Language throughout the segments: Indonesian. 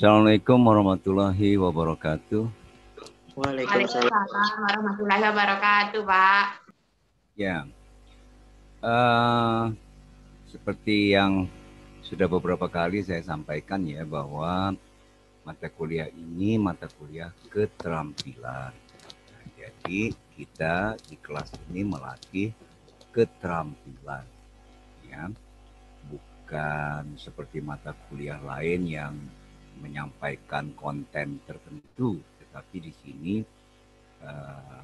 Assalamualaikum warahmatullahi wabarakatuh. Waalaikumsalam warahmatullahi wabarakatuh, Pak. Ya, uh, seperti yang sudah beberapa kali saya sampaikan ya bahwa mata kuliah ini mata kuliah keterampilan. Nah, jadi kita di kelas ini melatih keterampilan, ya, bukan seperti mata kuliah lain yang menyampaikan konten tertentu, tetapi di sini uh,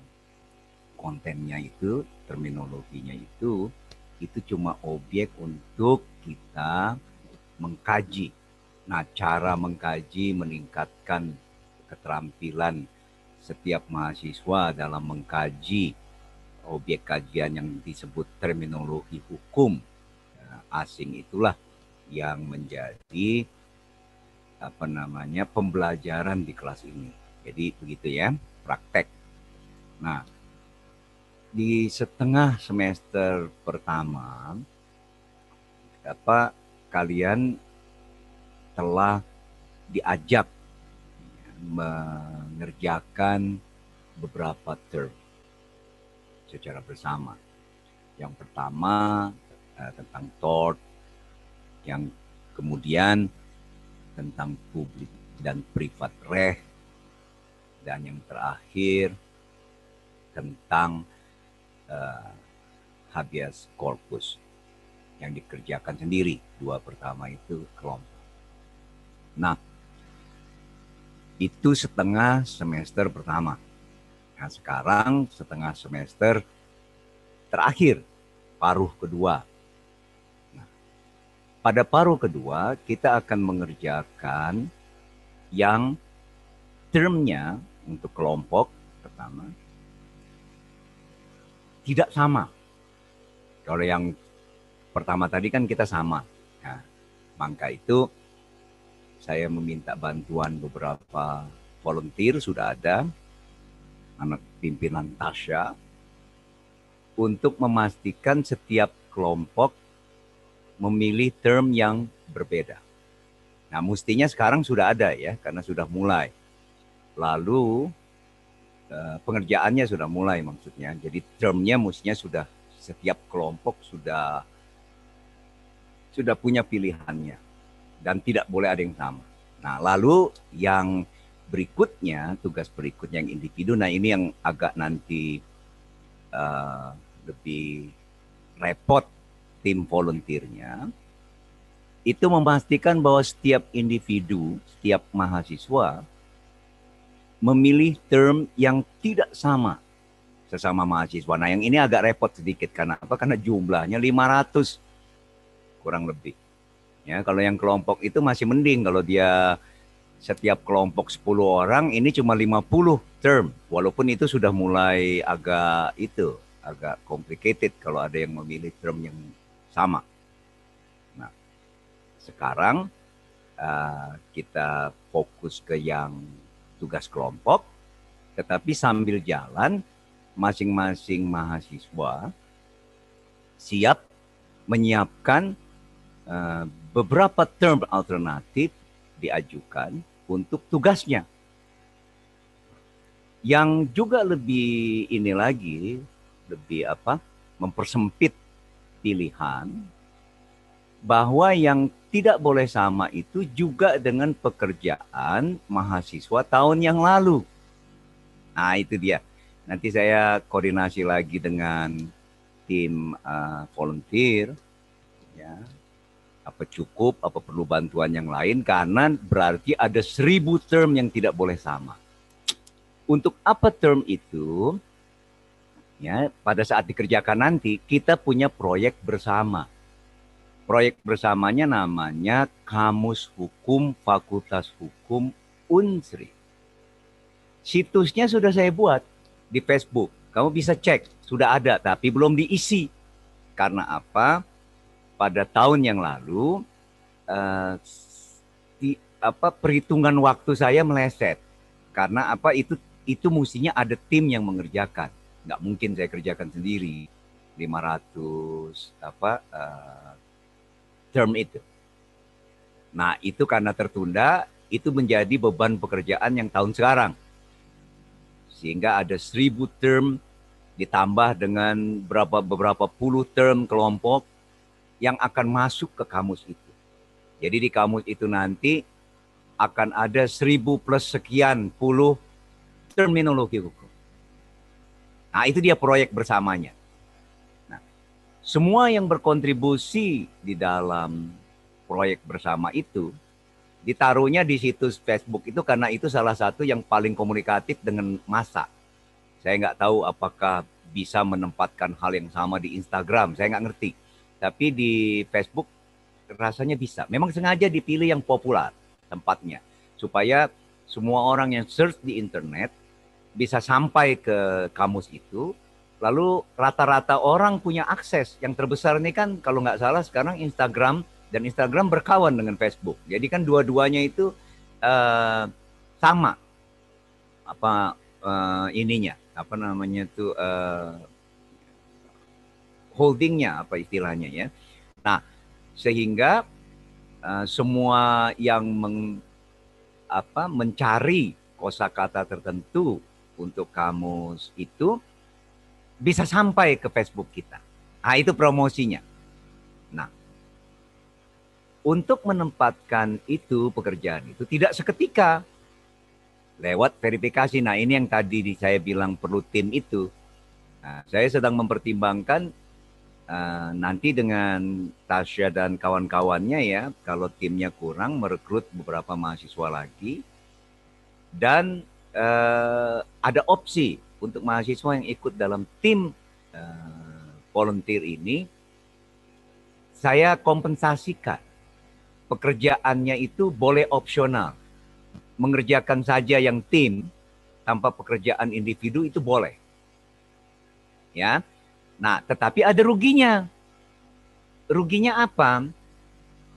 kontennya itu, terminologinya itu, itu cuma objek untuk kita mengkaji. Nah, cara mengkaji meningkatkan keterampilan setiap mahasiswa dalam mengkaji objek kajian yang disebut terminologi hukum nah, asing itulah yang menjadi apa namanya pembelajaran di kelas ini. Jadi begitu ya, praktek. Nah, di setengah semester pertama apa kalian telah diajak mengerjakan beberapa term secara bersama. Yang pertama eh, tentang tort, yang kemudian tentang publik dan privat reh dan yang terakhir tentang uh, habeas corpus yang dikerjakan sendiri. Dua pertama itu kelompok. Nah, itu setengah semester pertama. Nah, sekarang setengah semester terakhir, paruh kedua pada paruh kedua, kita akan mengerjakan yang termnya untuk kelompok pertama tidak sama. Kalau yang pertama tadi kan kita sama. Nah, maka itu saya meminta bantuan beberapa volunteer sudah ada anak pimpinan Tasya untuk memastikan setiap kelompok memilih term yang berbeda. Nah, mestinya sekarang sudah ada ya, karena sudah mulai. Lalu eh, pengerjaannya sudah mulai maksudnya. Jadi termnya mestinya sudah setiap kelompok sudah sudah punya pilihannya dan tidak boleh ada yang sama. Nah, lalu yang berikutnya tugas berikutnya yang individu. Nah, ini yang agak nanti uh, lebih repot tim volunteernya itu memastikan bahwa setiap individu, setiap mahasiswa memilih term yang tidak sama sesama mahasiswa. Nah, yang ini agak repot sedikit karena apa? Karena jumlahnya 500 kurang lebih. Ya, kalau yang kelompok itu masih mending kalau dia setiap kelompok 10 orang ini cuma 50 term. Walaupun itu sudah mulai agak itu agak complicated kalau ada yang memilih term yang sama. Nah, sekarang uh, kita fokus ke yang tugas kelompok, tetapi sambil jalan masing-masing mahasiswa siap menyiapkan uh, beberapa term alternatif diajukan untuk tugasnya. Yang juga lebih ini lagi, lebih apa? mempersempit pilihan bahwa yang tidak boleh sama itu juga dengan pekerjaan mahasiswa tahun yang lalu. Nah, itu dia. Nanti saya koordinasi lagi dengan tim uh, volunteer ya. Apa cukup, apa perlu bantuan yang lain karena berarti ada seribu term yang tidak boleh sama. Untuk apa term itu? ya pada saat dikerjakan nanti kita punya proyek bersama. Proyek bersamanya namanya Kamus Hukum Fakultas Hukum Unsri. Situsnya sudah saya buat di Facebook. Kamu bisa cek, sudah ada tapi belum diisi. Karena apa? Pada tahun yang lalu uh, di, apa perhitungan waktu saya meleset. Karena apa itu itu mestinya ada tim yang mengerjakan nggak mungkin saya kerjakan sendiri 500 apa uh, term itu. Nah itu karena tertunda itu menjadi beban pekerjaan yang tahun sekarang sehingga ada 1000 term ditambah dengan berapa beberapa puluh term kelompok yang akan masuk ke kamus itu. Jadi di kamus itu nanti akan ada seribu plus sekian puluh terminologi hukum. Nah, itu dia proyek bersamanya. Nah, semua yang berkontribusi di dalam proyek bersama itu ditaruhnya di situs Facebook itu karena itu salah satu yang paling komunikatif dengan masa. Saya nggak tahu apakah bisa menempatkan hal yang sama di Instagram, saya nggak ngerti. Tapi di Facebook rasanya bisa. Memang sengaja dipilih yang populer tempatnya supaya semua orang yang search di internet bisa sampai ke kamus itu. Lalu rata-rata orang punya akses. Yang terbesar ini kan kalau nggak salah sekarang Instagram dan Instagram berkawan dengan Facebook. Jadi kan dua-duanya itu uh, sama apa uh, ininya, apa namanya itu uh, holdingnya apa istilahnya ya. Nah sehingga uh, semua yang meng, apa mencari kosakata tertentu untuk kamus itu bisa sampai ke Facebook kita. Nah, itu promosinya. Nah, untuk menempatkan itu pekerjaan itu tidak seketika lewat verifikasi. Nah, ini yang tadi saya bilang perlu tim itu. Nah, saya sedang mempertimbangkan uh, nanti dengan Tasya dan kawan-kawannya ya, kalau timnya kurang merekrut beberapa mahasiswa lagi dan uh, ada opsi untuk mahasiswa yang ikut dalam tim uh, volunteer ini, saya kompensasikan pekerjaannya itu boleh opsional. Mengerjakan saja yang tim tanpa pekerjaan individu itu boleh. Ya. Nah, tetapi ada ruginya. Ruginya apa?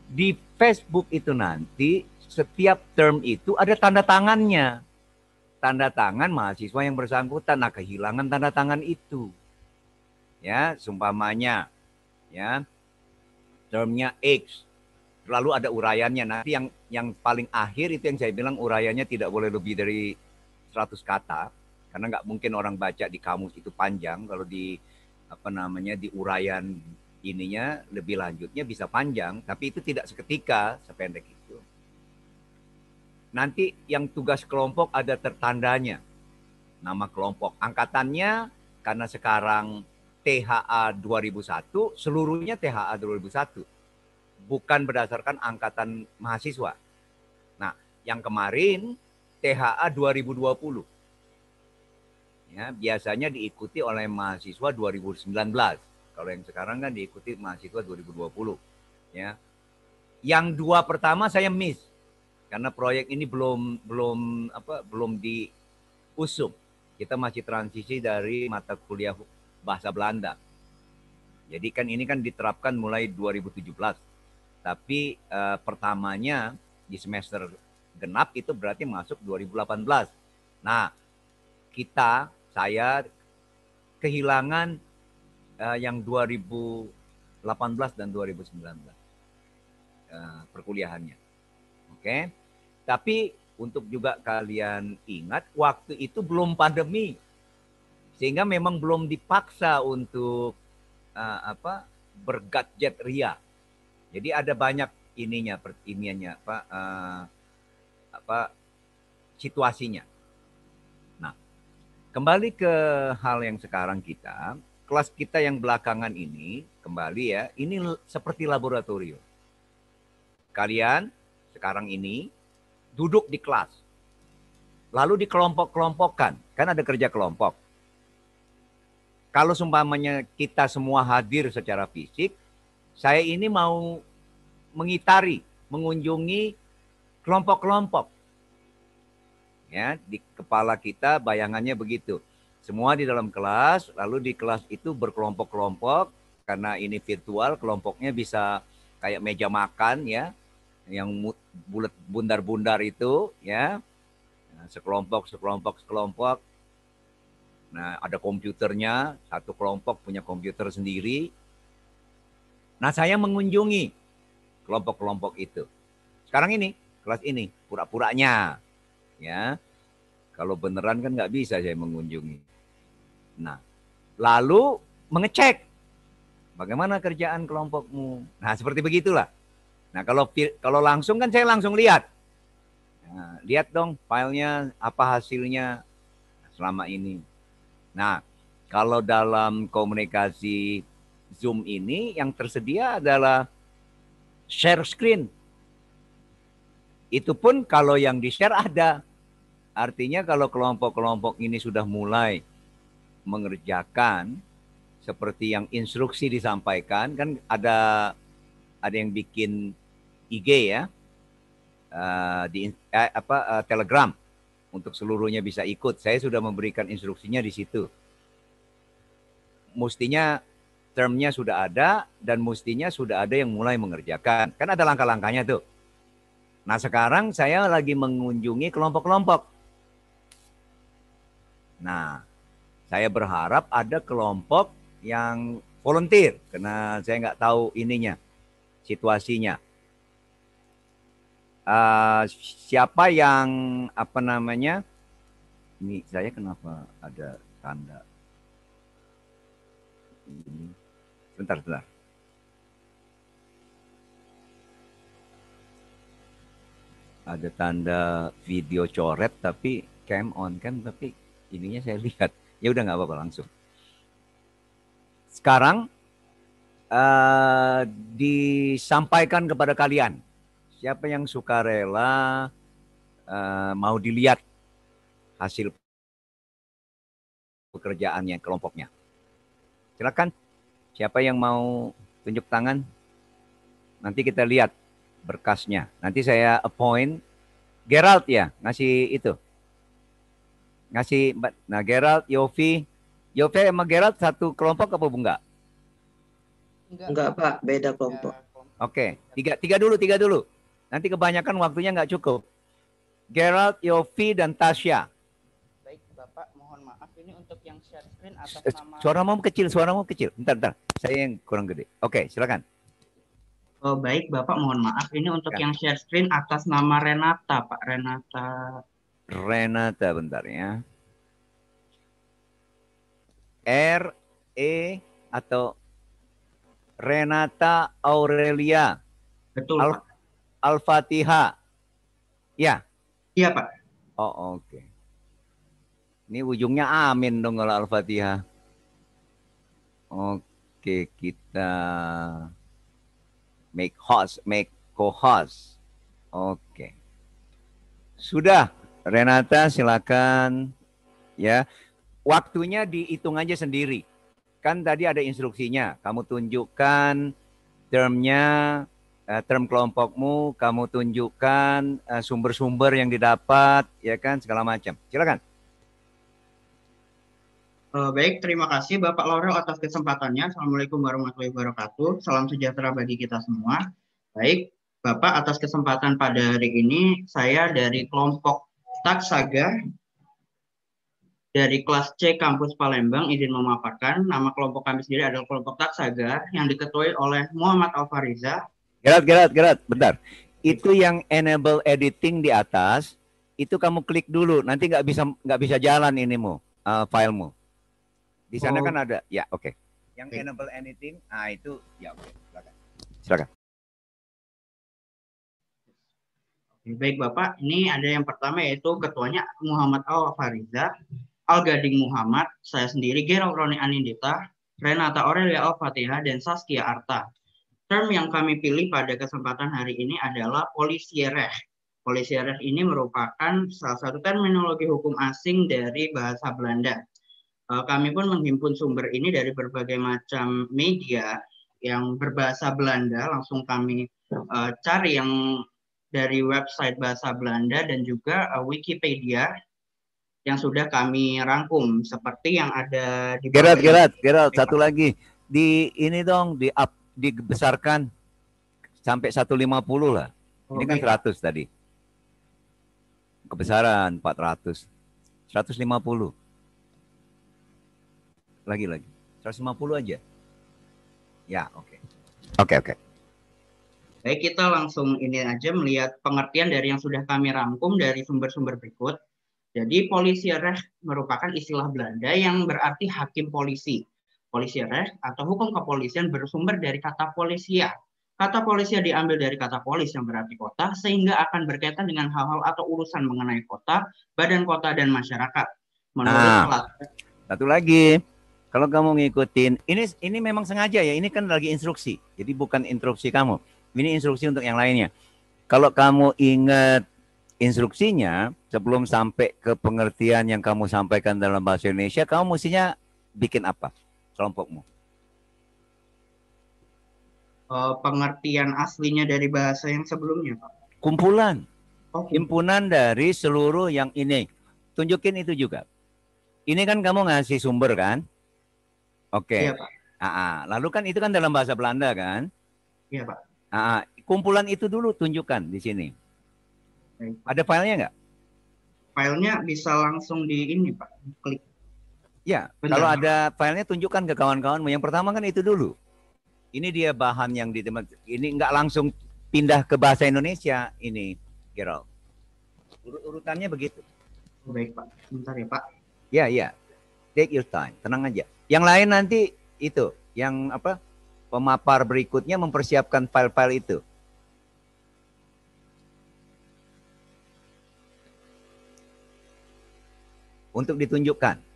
Di Facebook itu nanti setiap term itu ada tanda tangannya tanda tangan mahasiswa yang bersangkutan nah kehilangan tanda tangan itu ya sumpamanya ya termnya X lalu ada uraiannya nanti yang yang paling akhir itu yang saya bilang uraiannya tidak boleh lebih dari 100 kata karena nggak mungkin orang baca di kamus itu panjang kalau di apa namanya di uraian ininya lebih lanjutnya bisa panjang tapi itu tidak seketika sependek itu Nanti yang tugas kelompok ada tertandanya. Nama kelompok angkatannya karena sekarang THA 2001 seluruhnya THA 2001 bukan berdasarkan angkatan mahasiswa. Nah, yang kemarin THA 2020. Ya, biasanya diikuti oleh mahasiswa 2019. Kalau yang sekarang kan diikuti mahasiswa 2020. Ya. Yang dua pertama saya miss karena proyek ini belum belum apa belum diusung. Kita masih transisi dari mata kuliah bahasa Belanda. Jadi kan ini kan diterapkan mulai 2017. Tapi eh, pertamanya di semester genap itu berarti masuk 2018. Nah, kita saya kehilangan eh, yang 2018 dan 2019 uh, eh, perkuliahannya. Oke. Okay? Tapi untuk juga kalian ingat waktu itu belum pandemi. Sehingga memang belum dipaksa untuk uh, apa bergadget ria. Jadi ada banyak ininya pertimiannya apa uh, apa situasinya. Nah, kembali ke hal yang sekarang kita, kelas kita yang belakangan ini kembali ya, ini seperti laboratorium. Kalian sekarang ini duduk di kelas. Lalu dikelompok-kelompokkan, kan ada kerja kelompok. Kalau sumpamanya kita semua hadir secara fisik, saya ini mau mengitari, mengunjungi kelompok-kelompok. Ya, di kepala kita bayangannya begitu. Semua di dalam kelas, lalu di kelas itu berkelompok-kelompok karena ini virtual, kelompoknya bisa kayak meja makan ya, yang bulat bundar-bundar itu ya nah, sekelompok sekelompok sekelompok nah ada komputernya satu kelompok punya komputer sendiri nah saya mengunjungi kelompok-kelompok itu sekarang ini kelas ini pura-puranya ya kalau beneran kan nggak bisa saya mengunjungi nah lalu mengecek bagaimana kerjaan kelompokmu nah seperti begitulah Nah kalau kalau langsung kan saya langsung lihat. Nah, lihat dong filenya apa hasilnya selama ini. Nah kalau dalam komunikasi Zoom ini yang tersedia adalah share screen. Itu pun kalau yang di-share ada. Artinya kalau kelompok-kelompok ini sudah mulai mengerjakan seperti yang instruksi disampaikan kan ada ada yang bikin IG ya, uh, di uh, apa uh, Telegram untuk seluruhnya bisa ikut. Saya sudah memberikan instruksinya di situ. Mustinya termnya sudah ada dan mustinya sudah ada yang mulai mengerjakan. Kan ada langkah-langkahnya tuh. Nah sekarang saya lagi mengunjungi kelompok-kelompok. Nah saya berharap ada kelompok yang volunteer karena saya nggak tahu ininya situasinya Eh, siapa yang apa namanya? Ini saya kenapa ada tanda? Ini. Bentar, bentar. Ada tanda video coret tapi cam on kan tapi ininya saya lihat. Ya udah nggak apa-apa langsung. Sekarang uh, disampaikan kepada kalian siapa yang suka rela uh, mau dilihat hasil pekerjaannya kelompoknya. Silakan siapa yang mau tunjuk tangan nanti kita lihat berkasnya. Nanti saya appoint Gerald ya ngasih itu. Ngasih nah Gerald, Yofi, Yofi sama Gerald satu kelompok apa enggak? Enggak, Pak, beda kelompok. Oke, okay. tiga tiga dulu, tiga dulu. Nanti kebanyakan waktunya nggak cukup. Gerald, Yofi, dan Tasya. Baik, Bapak, mohon maaf ini untuk yang share screen atas eh, nama... Suaramu kecil, suaramu kecil. Bentar, bentar. Saya yang kurang gede. Oke, silakan. Oh, baik, Bapak mohon maaf. Ini untuk ya. yang share screen atas nama Renata, Pak Renata. Renata, bentar ya. R E atau Renata Aurelia. Betul. Al Pak. Al-Fatihah. Ya. Iya, Pak. Oh, oke. Okay. Ini ujungnya amin dong kalau Al-Fatihah. Oke, okay, kita make host, make co-host. Oke. Okay. Sudah, Renata silakan ya. Waktunya dihitung aja sendiri. Kan tadi ada instruksinya, kamu tunjukkan termnya uh, term kelompokmu, kamu tunjukkan sumber eh, sumber-sumber yang didapat, ya kan segala macam. Silakan. Uh, baik, terima kasih Bapak Laurel atas kesempatannya. Assalamualaikum warahmatullahi wabarakatuh. Salam sejahtera bagi kita semua. Baik, Bapak atas kesempatan pada hari ini saya dari kelompok Taksaga dari kelas C kampus Palembang izin memaparkan nama kelompok kami sendiri adalah kelompok Taksaga yang diketuai oleh Muhammad Alfariza Gerat, gerat, gerat. Bentar. Itu yang enable editing di atas, itu kamu klik dulu. Nanti nggak bisa nggak bisa jalan mu, uh, eh, filemu. Di sana oh. kan ada. Ya, oke. Okay. Yang okay. enable editing, ah itu ya oke. Okay. Silakan. Silakan. Baik Bapak, ini ada yang pertama yaitu ketuanya Muhammad Al Fariza, Al Gading Muhammad, saya sendiri Gerald Roni Anindita, Renata Aurelia Al Fatihah, dan Saskia Arta. Term yang kami pilih pada kesempatan hari ini adalah polisiereh. Polisiereh ini merupakan salah satu terminologi hukum asing dari bahasa Belanda. E, kami pun menghimpun sumber ini dari berbagai macam media yang berbahasa Belanda. Langsung kami e, cari yang dari website bahasa Belanda dan juga e, Wikipedia yang sudah kami rangkum seperti yang ada di Gerard Gerard Gerard satu lagi di ini dong di up dibesarkan sampai 150 lah. Oh, ini kan 100 tadi. Kebesaran 400. 150. Lagi-lagi. 150 aja. Ya, oke. Okay. Oke, okay, oke. Okay. Baik, kita langsung ini aja melihat pengertian dari yang sudah kami rangkum dari sumber-sumber berikut. Jadi, polisi merupakan istilah Belanda yang berarti hakim polisi Polisieres eh, atau hukum kepolisian bersumber dari kata polisia. Kata polisia diambil dari kata polis yang berarti kota, sehingga akan berkaitan dengan hal-hal atau urusan mengenai kota, badan kota, dan masyarakat. Menurut nah, pelat. Satu lagi, kalau kamu ngikutin, ini ini memang sengaja ya, ini kan lagi instruksi. Jadi bukan instruksi kamu, ini instruksi untuk yang lainnya. Kalau kamu ingat instruksinya, sebelum sampai ke pengertian yang kamu sampaikan dalam bahasa Indonesia, kamu mestinya bikin apa? kelompokmu? Uh, pengertian aslinya dari bahasa yang sebelumnya, Kumpulan. Oh. Gitu. Himpunan dari seluruh yang ini. Tunjukin itu juga. Ini kan kamu ngasih sumber kan? Oke. Okay. Iya, Pak. Aa, ah, ah. lalu kan itu kan dalam bahasa Belanda kan? Iya, Pak. Aa, ah, kumpulan itu dulu tunjukkan di sini. Baik. Ada filenya nggak? Filenya bisa langsung di ini, Pak. Klik. Ya, Benar. kalau ada filenya tunjukkan ke kawan kawan Yang pertama kan itu dulu. Ini dia bahan yang di ini nggak langsung pindah ke bahasa Indonesia ini, Gerald. Urut Urutannya begitu. Baik Pak, sebentar ya Pak. Ya ya, take your time, tenang aja. Yang lain nanti itu, yang apa pemapar berikutnya mempersiapkan file-file itu. Untuk ditunjukkan.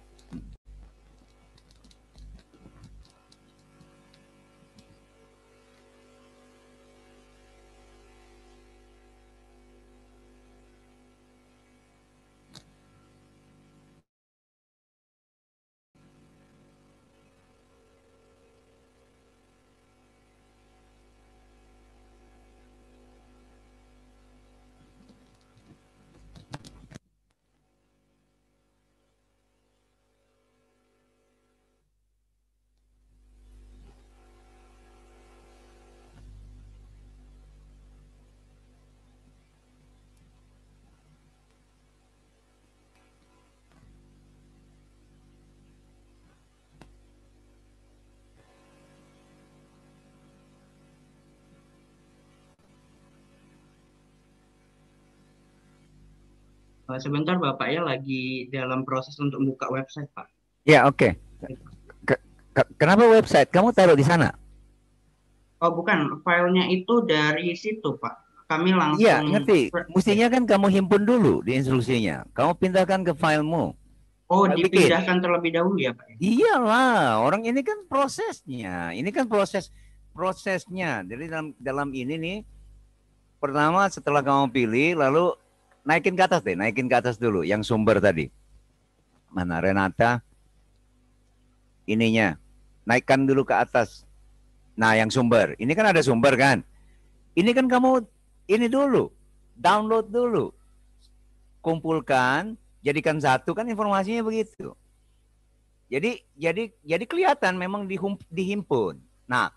Sebentar Bapak ya lagi dalam proses untuk buka website Pak. Ya oke. Okay. kenapa website? Kamu taruh di sana? Oh bukan, filenya itu dari situ Pak. Kami langsung. Iya ngerti. Mestinya kan kamu himpun dulu di instruksinya. Kamu pindahkan ke filemu. Oh, Lalu dipindahkan bikin. terlebih dahulu ya, Pak? Ya? Iyalah, orang ini kan prosesnya. Ini kan proses prosesnya. Jadi dalam dalam ini nih pertama setelah kamu pilih lalu naikin ke atas deh, naikin ke atas dulu yang sumber tadi. Mana Renata? Ininya. Naikkan dulu ke atas. Nah, yang sumber. Ini kan ada sumber kan? Ini kan kamu ini dulu. Download dulu. Kumpulkan, jadikan satu kan informasinya begitu. Jadi jadi jadi kelihatan memang dihimpun. Nah,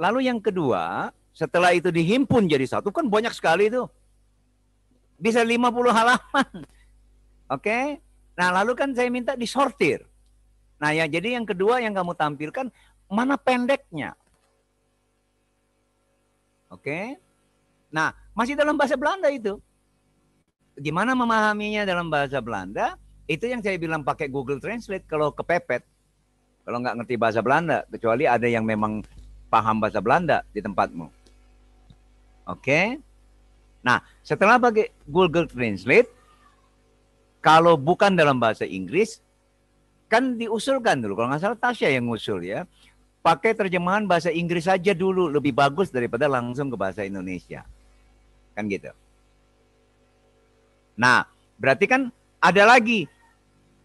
lalu yang kedua, setelah itu dihimpun jadi satu kan banyak sekali itu bisa 50 halaman. Oke. Okay? Nah, lalu kan saya minta disortir. Nah, ya jadi yang kedua yang kamu tampilkan mana pendeknya. Oke. Okay? Nah, masih dalam bahasa Belanda itu. Gimana memahaminya dalam bahasa Belanda? Itu yang saya bilang pakai Google Translate kalau kepepet. Kalau nggak ngerti bahasa Belanda, kecuali ada yang memang paham bahasa Belanda di tempatmu. Oke. Okay? Nah, setelah pakai Google Translate, kalau bukan dalam bahasa Inggris, kan diusulkan dulu. Kalau nggak salah Tasya yang ngusul ya. Pakai terjemahan bahasa Inggris saja dulu, lebih bagus daripada langsung ke bahasa Indonesia. Kan gitu. Nah, berarti kan ada lagi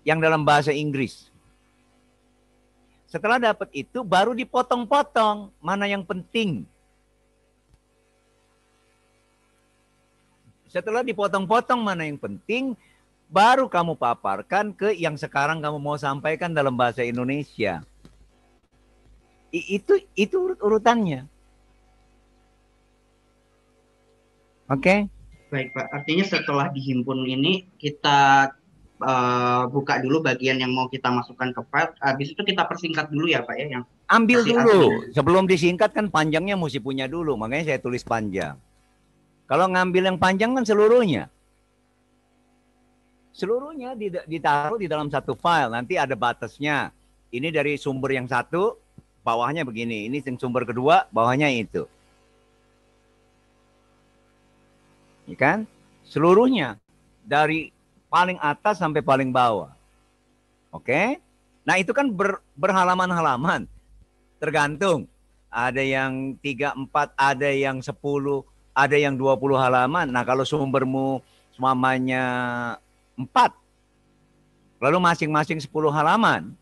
yang dalam bahasa Inggris. Setelah dapat itu baru dipotong-potong mana yang penting, Setelah dipotong-potong mana yang penting, baru kamu paparkan ke yang sekarang kamu mau sampaikan dalam bahasa Indonesia. I, itu itu urut urutannya. Oke. Okay? Baik Pak, artinya setelah dihimpun ini kita uh, buka dulu bagian yang mau kita masukkan ke file, habis itu kita persingkat dulu ya Pak ya yang ambil dulu. Sebelum disingkat kan panjangnya mesti punya dulu, makanya saya tulis panjang. Kalau ngambil yang panjang kan seluruhnya. Seluruhnya ditaruh di dalam satu file. Nanti ada batasnya. Ini dari sumber yang satu, bawahnya begini. Ini sumber kedua, bawahnya itu. Ya kan? Seluruhnya. Dari paling atas sampai paling bawah. Oke? Okay? Nah itu kan ber, berhalaman-halaman. Tergantung. Ada yang tiga empat, ada yang sepuluh ada yang 20 halaman. Nah, kalau sumbermu semuanya 4, lalu masing-masing 10 halaman,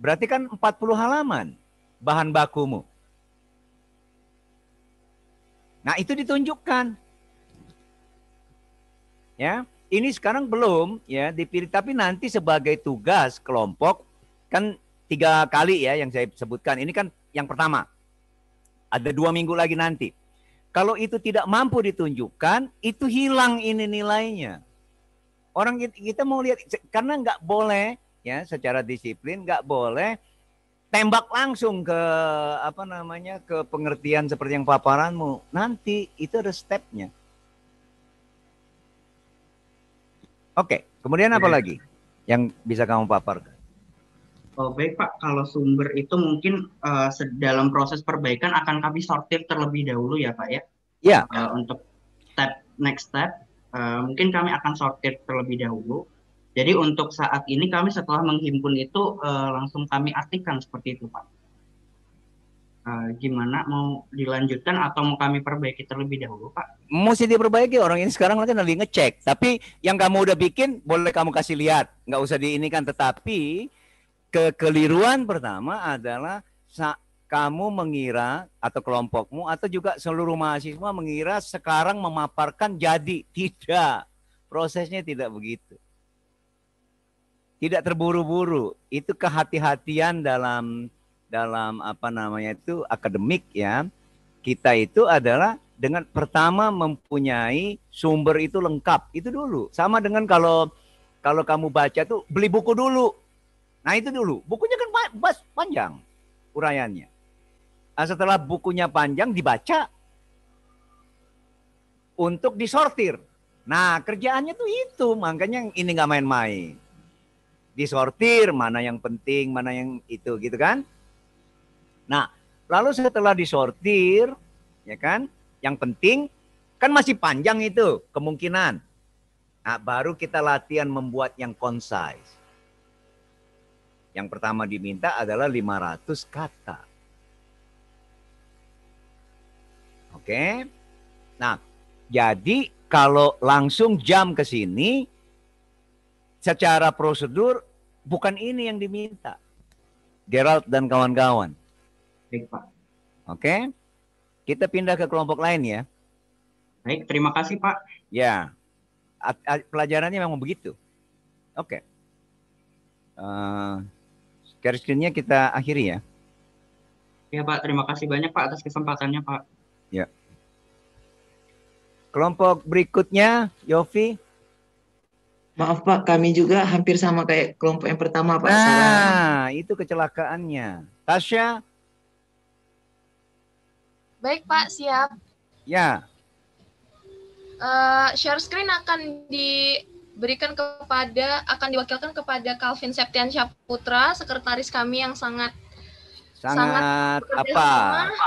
berarti kan 40 halaman bahan bakumu. Nah, itu ditunjukkan. Ya, ini sekarang belum ya dipilih tapi nanti sebagai tugas kelompok kan tiga kali ya yang saya sebutkan. Ini kan yang pertama. Ada dua minggu lagi nanti. Kalau itu tidak mampu ditunjukkan, itu hilang ini nilainya. Orang kita mau lihat karena nggak boleh ya secara disiplin nggak boleh tembak langsung ke apa namanya ke pengertian seperti yang paparanmu. Nanti itu ada stepnya. Oke, kemudian apa lagi yang bisa kamu paparkan? Oh, baik Pak, kalau sumber itu mungkin uh, dalam proses perbaikan akan kami sortir terlebih dahulu ya Pak ya. Iya. Yeah. Uh, untuk step next step uh, mungkin kami akan sortir terlebih dahulu. Jadi untuk saat ini kami setelah menghimpun itu uh, langsung kami artikan seperti itu Pak. Uh, gimana mau dilanjutkan atau mau kami perbaiki terlebih dahulu Pak? Mesti diperbaiki orang ini sekarang nanti lagi ngecek. Tapi yang kamu udah bikin boleh kamu kasih lihat, nggak usah diinikan. Tetapi kekeliruan pertama adalah kamu mengira atau kelompokmu atau juga seluruh mahasiswa mengira sekarang memaparkan jadi tidak prosesnya tidak begitu tidak terburu-buru itu kehati-hatian dalam dalam apa namanya itu akademik ya kita itu adalah dengan pertama mempunyai sumber itu lengkap itu dulu sama dengan kalau kalau kamu baca tuh beli buku dulu Nah itu dulu. Bukunya kan pas panjang uraiannya. Nah, setelah bukunya panjang dibaca untuk disortir. Nah kerjaannya tuh itu. Makanya ini nggak main-main. Disortir mana yang penting, mana yang itu gitu kan. Nah lalu setelah disortir ya kan yang penting kan masih panjang itu kemungkinan. Nah, baru kita latihan membuat yang concise yang pertama diminta adalah 500 kata. Oke. Nah, jadi kalau langsung jam ke sini secara prosedur bukan ini yang diminta. Gerald dan kawan-kawan. Baik, Pak. Oke. Kita pindah ke kelompok lain ya. Baik, terima kasih, Pak. Ya. Pelajarannya memang begitu. Oke. Uh, screen-nya kita akhiri ya. Ya Pak, terima kasih banyak Pak atas kesempatannya Pak. Ya. Kelompok berikutnya, Yofi. Maaf Pak, kami juga hampir sama kayak kelompok yang pertama Pak. Nah, Salah. itu kecelakaannya. Tasya. Baik Pak, siap. Ya. Uh, share screen akan di berikan kepada akan diwakilkan kepada Calvin Septian Putra, sekretaris kami yang sangat sangat, sangat apa?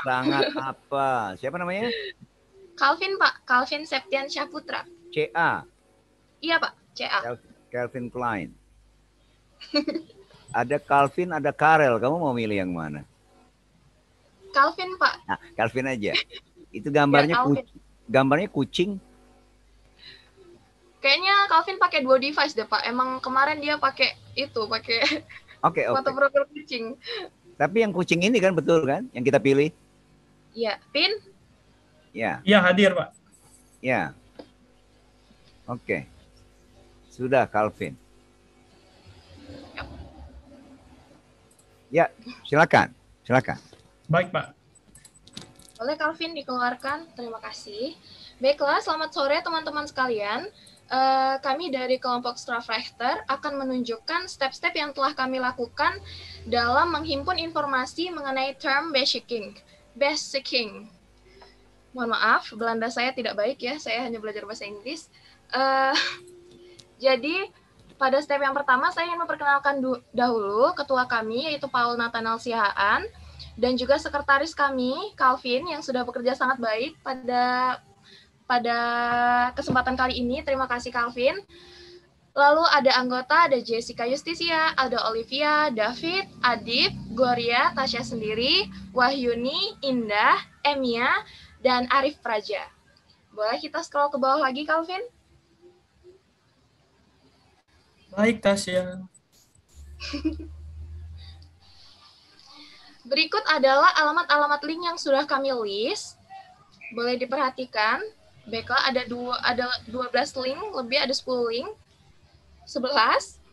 Sangat apa? Siapa namanya? Calvin Pak, Calvin Septian Putra. CA. Iya Pak, CA. Calvin Klein. ada Calvin, ada Karel. Kamu mau milih yang mana? Calvin Pak. Nah, Calvin aja. Itu gambarnya ya, kucing, gambarnya kucing Kayaknya Calvin pakai dua device deh Pak. Emang kemarin dia pakai itu, pakai Oke, okay, foto okay. profil kucing. Tapi yang kucing ini kan betul kan yang kita pilih? Iya, Pin? Iya. Iya, hadir, Pak. Iya. Oke. Okay. Sudah Calvin. Ya, silakan. Silakan. Baik, Pak. Oleh Calvin dikeluarkan. Terima kasih. Baiklah, selamat sore teman-teman sekalian. Uh, kami dari kelompok Strafrechter akan menunjukkan step-step yang telah kami lakukan dalam menghimpun informasi mengenai term Basic king. Mohon maaf, Belanda saya tidak baik ya, saya hanya belajar bahasa Inggris. Uh, jadi, pada step yang pertama saya ingin memperkenalkan dahulu ketua kami yaitu Paul Nathanael Siahaan dan juga sekretaris kami Calvin yang sudah bekerja sangat baik pada pada kesempatan kali ini. Terima kasih Calvin. Lalu ada anggota, ada Jessica Justisia, ada Olivia, David, Adib, Gloria, Tasya sendiri, Wahyuni, Indah, Emia, dan Arif Praja. Boleh kita scroll ke bawah lagi, Calvin? Baik, Tasya. Berikut adalah alamat-alamat link yang sudah kami list. Boleh diperhatikan. BK ada dua ada 12 link, lebih ada 10 link. 11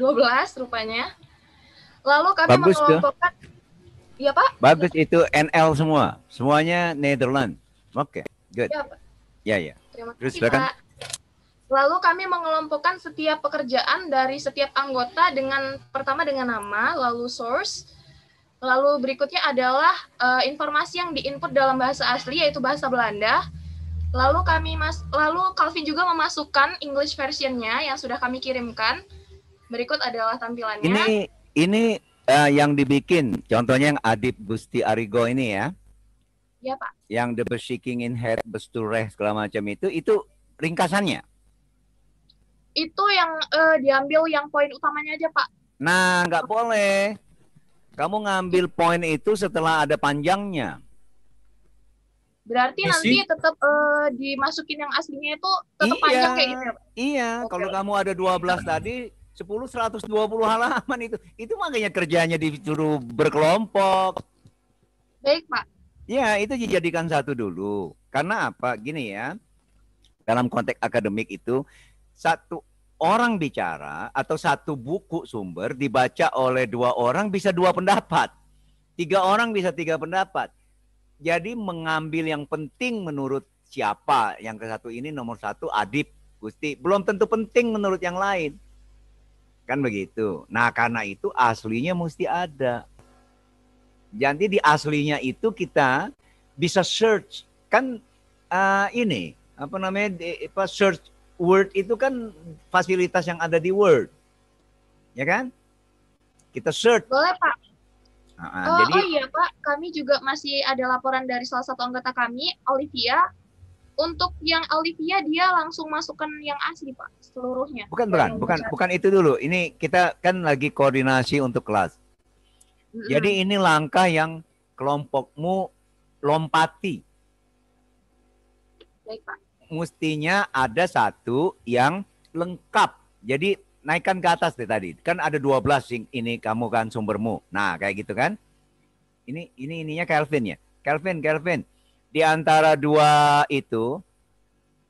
12 rupanya. Lalu kami Bagus mengelompokkan Iya, Pak. Bagus itu NL semua. Semuanya Netherlands. Oke, okay, good. Iya, Pak. Ya, ya. Terima kasih, Terus, silakan. Pak. Lalu kami mengelompokkan setiap pekerjaan dari setiap anggota dengan pertama dengan nama, lalu source, lalu berikutnya adalah uh, informasi yang diinput dalam bahasa asli yaitu bahasa Belanda, Lalu kami mas, lalu Calvin juga memasukkan English versionnya yang sudah kami kirimkan. Berikut adalah tampilannya. Ini ini uh, yang dibikin, contohnya yang Adib Gusti Arigo ini ya. Ya Pak. Yang The shaking in Head, Bestureh, segala macam itu, itu ringkasannya? Itu yang uh, diambil yang poin utamanya aja Pak. Nah, nggak boleh. Kamu ngambil poin itu setelah ada panjangnya. Berarti Isi? nanti tetap uh, eh, dimasukin yang aslinya itu tetap iya, panjang kayak gitu. Ya, iya, okay. kalau kamu ada 12 tadi 10 120 halaman itu. Itu makanya kerjanya disuruh berkelompok. Baik, Pak. Ya, itu dijadikan satu dulu. Karena apa? Gini ya. Dalam konteks akademik itu satu orang bicara atau satu buku sumber dibaca oleh dua orang bisa dua pendapat. Tiga orang bisa tiga pendapat jadi mengambil yang penting menurut siapa yang ke satu ini nomor satu Adib Gusti belum tentu penting menurut yang lain kan begitu nah karena itu aslinya mesti ada jadi di aslinya itu kita bisa search kan uh, ini apa namanya di, apa search word itu kan fasilitas yang ada di word ya kan kita search boleh pak Uh, oh, jadi, oh iya Pak, kami juga masih ada laporan dari salah satu anggota kami, Olivia. Untuk yang Olivia dia langsung masukkan yang asli Pak, seluruhnya. Bukan bukan, bukan bukan itu dulu. Ini kita kan lagi koordinasi untuk kelas. Jadi ini langkah yang kelompokmu lompati. Baik Pak. Mestinya ada satu yang lengkap. Jadi naikkan ke atas deh tadi. Kan ada 12 ini kamu kan sumbermu. Nah, kayak gitu kan? Ini ini ininya Kelvin ya. Kelvin, Kelvin. Di antara dua itu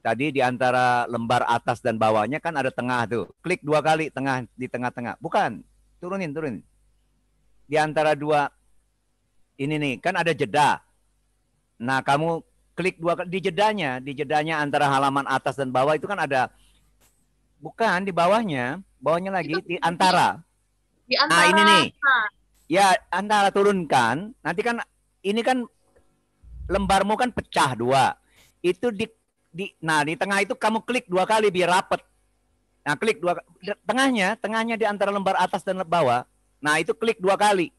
tadi di antara lembar atas dan bawahnya kan ada tengah tuh. Klik dua kali tengah di tengah-tengah. Bukan, turunin, turunin. Di antara dua ini nih, kan ada jeda. Nah, kamu klik dua kali di jedanya, di jedanya antara halaman atas dan bawah itu kan ada Bukan di bawahnya, bawahnya lagi di antara. Di antara. Nah, ini nih. Ya, antara turunkan. Nanti kan ini kan lembarmu kan pecah dua. Itu di di nah di tengah itu kamu klik dua kali biar rapet. Nah, klik dua tengahnya, tengahnya di antara lembar atas dan bawah. Nah, itu klik dua kali.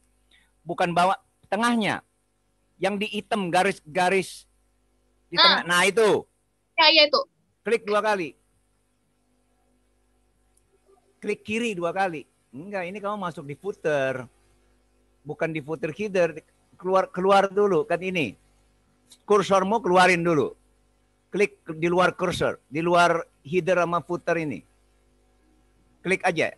Bukan bawah, tengahnya. Yang di item garis-garis di nah. tengah. Nah, itu. Ya, ya itu. Klik dua kali klik kiri dua kali. Enggak, ini kamu masuk di footer. Bukan di footer header, keluar keluar dulu kan ini. Kursormu keluarin dulu. Klik di luar cursor, di luar header sama footer ini. Klik aja.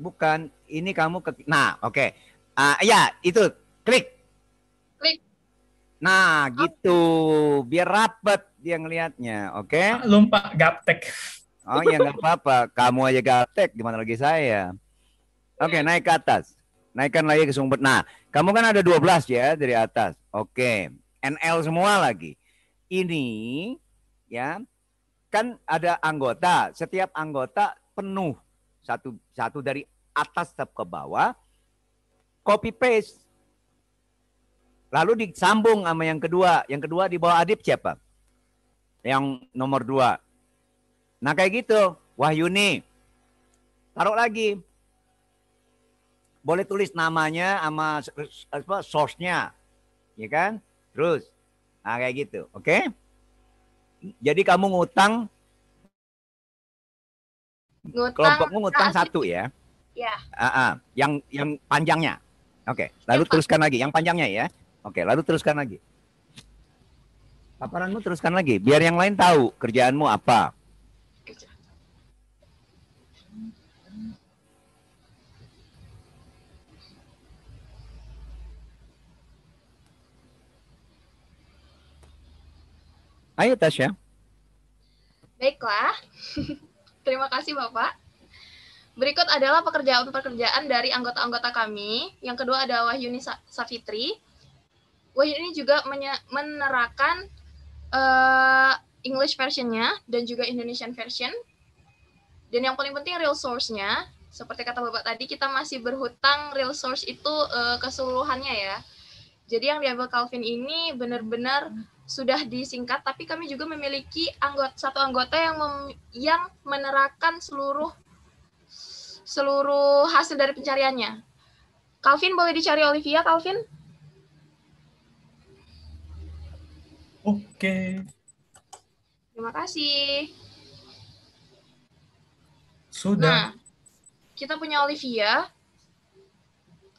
Bukan, ini kamu ke Nah, oke. Okay. Uh, ya, itu klik Nah, gitu. Biar rapet dia ngelihatnya, oke? Okay? Lupa gaptek. Oh ya nggak apa-apa. Kamu aja gaptek, gimana lagi saya? Oke, okay, iya. naik ke atas. Naikkan lagi ke sumber. Nah, kamu kan ada 12 ya dari atas. Oke. Okay. NL semua lagi. Ini ya kan ada anggota. Setiap anggota penuh. Satu satu dari atas ke bawah. Copy paste Lalu disambung sama yang kedua. Yang kedua di bawah Adib siapa? Yang nomor dua. Nah kayak gitu. Wahyuni. Taruh lagi. Boleh tulis namanya sama apa, source-nya. Ya kan? Terus. Nah kayak gitu. Oke? Okay? Jadi kamu ngutang. ngutang kelompokmu ngutang satu ya? Ya. Uh -uh. Yang yang panjangnya. Oke, okay. lalu teruskan lagi yang panjangnya ya. Oke, lalu teruskan lagi. Paparanmu teruskan lagi, biar yang lain tahu kerjaanmu apa. Ayo Tasya. Baiklah. Terima kasih Bapak. Berikut adalah pekerjaan-pekerjaan dari anggota-anggota kami. Yang kedua ada Wahyuni Safitri, Wahyu ini juga menerakan uh, English versionnya dan juga Indonesian version. Dan yang paling penting real source-nya. Seperti kata Bapak tadi, kita masih berhutang real source itu uh, keseluruhannya ya. Jadi yang diambil Calvin ini benar-benar sudah disingkat, tapi kami juga memiliki anggota satu anggota yang mem, yang menerapkan seluruh seluruh hasil dari pencariannya. Calvin boleh dicari Olivia, Calvin? Oke. Okay. Terima kasih. Sudah. Nah, kita punya Olivia.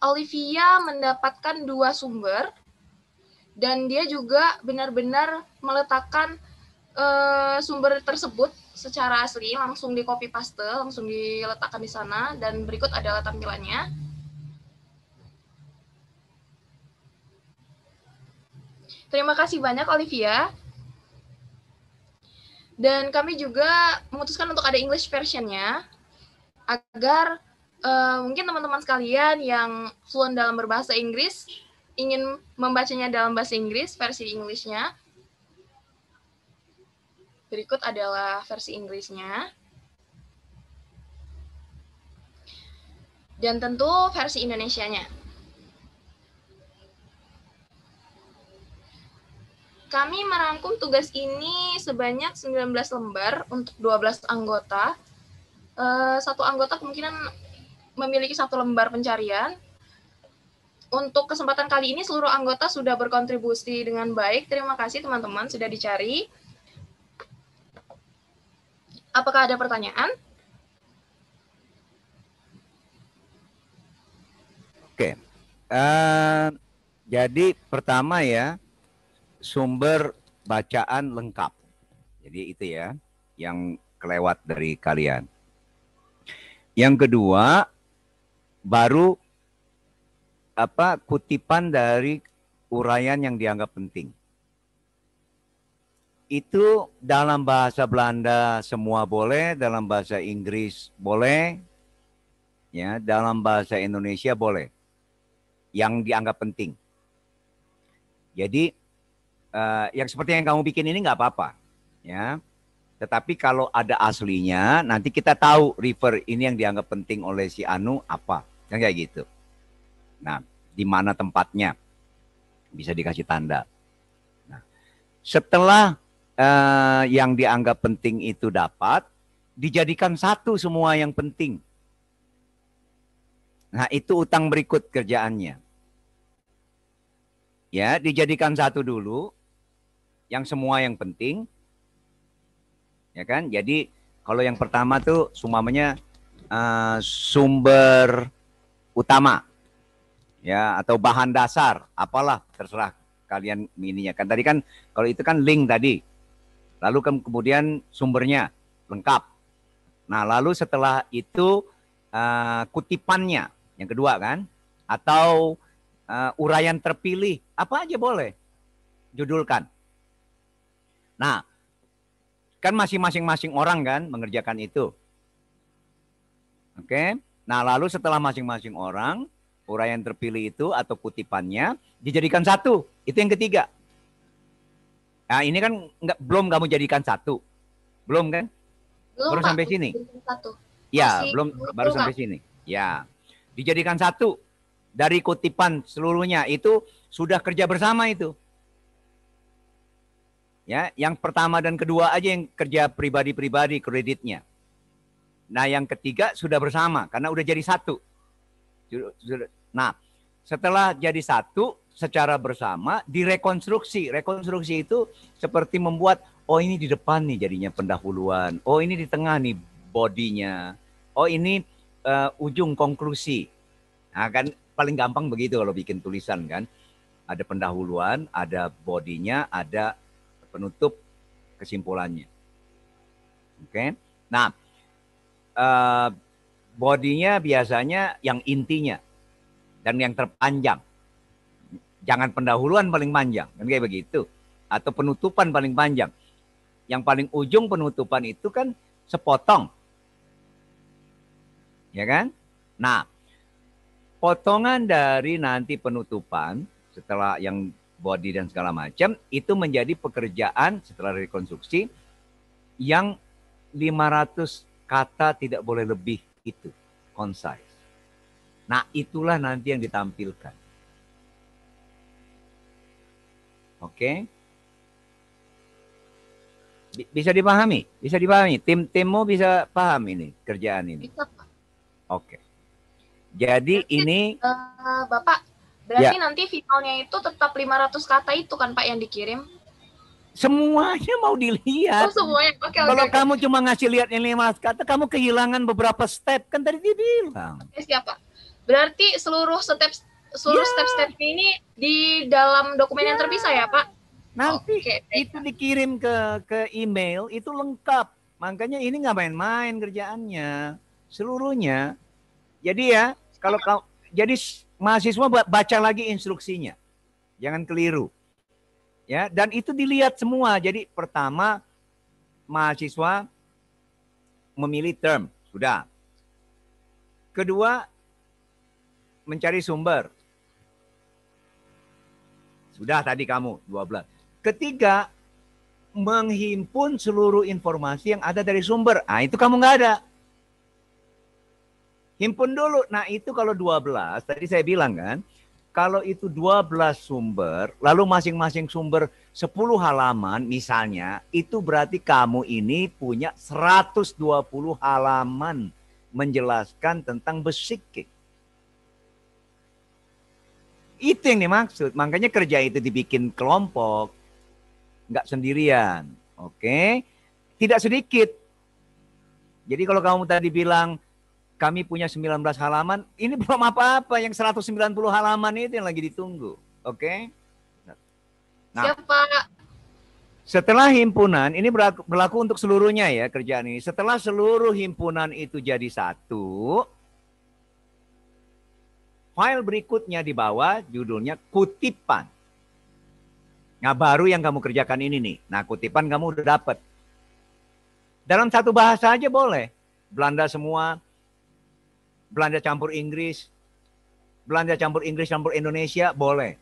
Olivia mendapatkan dua sumber dan dia juga benar-benar meletakkan uh, sumber tersebut secara asli langsung di copy paste, langsung diletakkan di sana dan berikut adalah tampilannya. Terima kasih banyak Olivia. Dan kami juga memutuskan untuk ada English versionnya agar uh, mungkin teman-teman sekalian yang fluent dalam berbahasa Inggris ingin membacanya dalam bahasa Inggris versi Inggrisnya. Berikut adalah versi Inggrisnya. Dan tentu versi Indonesianya. nya Kami merangkum tugas ini sebanyak 19 lembar untuk 12 anggota. Eh, satu anggota kemungkinan memiliki satu lembar pencarian. Untuk kesempatan kali ini seluruh anggota sudah berkontribusi dengan baik. Terima kasih teman-teman sudah dicari. Apakah ada pertanyaan? Oke. Uh, jadi pertama ya, sumber bacaan lengkap. Jadi itu ya yang kelewat dari kalian. Yang kedua baru apa kutipan dari uraian yang dianggap penting. Itu dalam bahasa Belanda semua boleh, dalam bahasa Inggris boleh, ya dalam bahasa Indonesia boleh. Yang dianggap penting. Jadi Eh, yang seperti yang kamu bikin ini nggak apa-apa, ya. Tetapi kalau ada aslinya, nanti kita tahu river ini yang dianggap penting oleh si Anu apa, kan kayak gitu. Nah, di mana tempatnya bisa dikasih tanda. Nah, setelah uh, yang dianggap penting itu dapat, dijadikan satu semua yang penting. Nah, itu utang berikut kerjaannya. Ya, dijadikan satu dulu, yang semua yang penting. Ya kan? Jadi kalau yang pertama tuh sumamanya uh, eh, sumber utama ya atau bahan dasar apalah terserah kalian ininya kan tadi kan kalau itu kan link tadi lalu ke kemudian sumbernya lengkap nah lalu setelah itu uh, kutipannya yang kedua kan atau uh, uraian terpilih apa aja boleh judulkan Nah, kan masih masing-masing orang kan mengerjakan itu. Oke. Okay? Nah, lalu setelah masing-masing orang, uraian terpilih itu atau kutipannya dijadikan satu. Itu yang ketiga. Nah, ini kan enggak, belum kamu jadikan satu. Belum kan? Belum, baru Pak, sampai sini. Satu. Ya, Masih belum baru sampai sini. Ya. Dijadikan satu dari kutipan seluruhnya itu sudah kerja bersama itu. Ya, yang pertama dan kedua aja yang kerja pribadi-pribadi kreditnya. Nah, yang ketiga sudah bersama karena udah jadi satu. Nah, setelah jadi satu secara bersama direkonstruksi. Rekonstruksi itu seperti membuat oh ini di depan nih jadinya pendahuluan. Oh, ini di tengah nih bodinya. Oh, ini uh, ujung konklusi. Nah, kan paling gampang begitu kalau bikin tulisan kan. Ada pendahuluan, ada bodinya, ada penutup kesimpulannya. Oke. Okay? Nah, uh, bodinya biasanya yang intinya dan yang terpanjang. Jangan pendahuluan paling panjang, kan kayak begitu. Atau penutupan paling panjang. Yang paling ujung penutupan itu kan sepotong. Ya kan? Nah, potongan dari nanti penutupan setelah yang body dan segala macam itu menjadi pekerjaan setelah rekonstruksi yang 500 kata tidak boleh lebih itu concise. Nah, itulah nanti yang ditampilkan. Oke. Okay? Bisa dipahami? Bisa dipahami? Tim-timmu bisa paham ini kerjaan ini? Oke. Okay. Jadi ini eh, Bapak Ya. Berarti ya. nanti finalnya itu tetap 500 kata itu kan Pak yang dikirim? Semuanya mau dilihat. Oh, semuanya. Okay, Kalau okay, kamu okay. cuma ngasih lihat yang 500 kata, kamu kehilangan beberapa step. Kan tadi dia bilang. Oke, okay, siapa? Berarti seluruh step seluruh ya. step-step ini di dalam dokumen ya. yang terpisah ya, Pak? Nanti okay. itu dikirim ke ke email itu lengkap. Makanya ini nggak main-main kerjaannya seluruhnya. Jadi ya kalau kau jadi mahasiswa baca lagi instruksinya. Jangan keliru. Ya, dan itu dilihat semua. Jadi pertama mahasiswa memilih term, sudah. Kedua mencari sumber. Sudah tadi kamu 12. Ketiga menghimpun seluruh informasi yang ada dari sumber. Ah, itu kamu nggak ada. Himpun dulu. Nah, itu kalau 12, tadi saya bilang kan, kalau itu 12 sumber, lalu masing-masing sumber 10 halaman misalnya, itu berarti kamu ini punya 120 halaman menjelaskan tentang besikik. Itu yang dimaksud. Makanya kerja itu dibikin kelompok, nggak sendirian. Oke, tidak sedikit. Jadi kalau kamu tadi bilang kami punya 19 halaman, ini belum apa-apa yang 190 halaman itu yang lagi ditunggu. Oke? Okay? Nah, Siap, Setelah himpunan, ini berlaku, berlaku untuk seluruhnya ya kerjaan ini. Setelah seluruh himpunan itu jadi satu, file berikutnya di bawah judulnya kutipan. Nah baru yang kamu kerjakan ini nih. Nah kutipan kamu udah dapat. Dalam satu bahasa aja boleh. Belanda semua, Belanda campur Inggris, Belanda campur Inggris campur Indonesia boleh.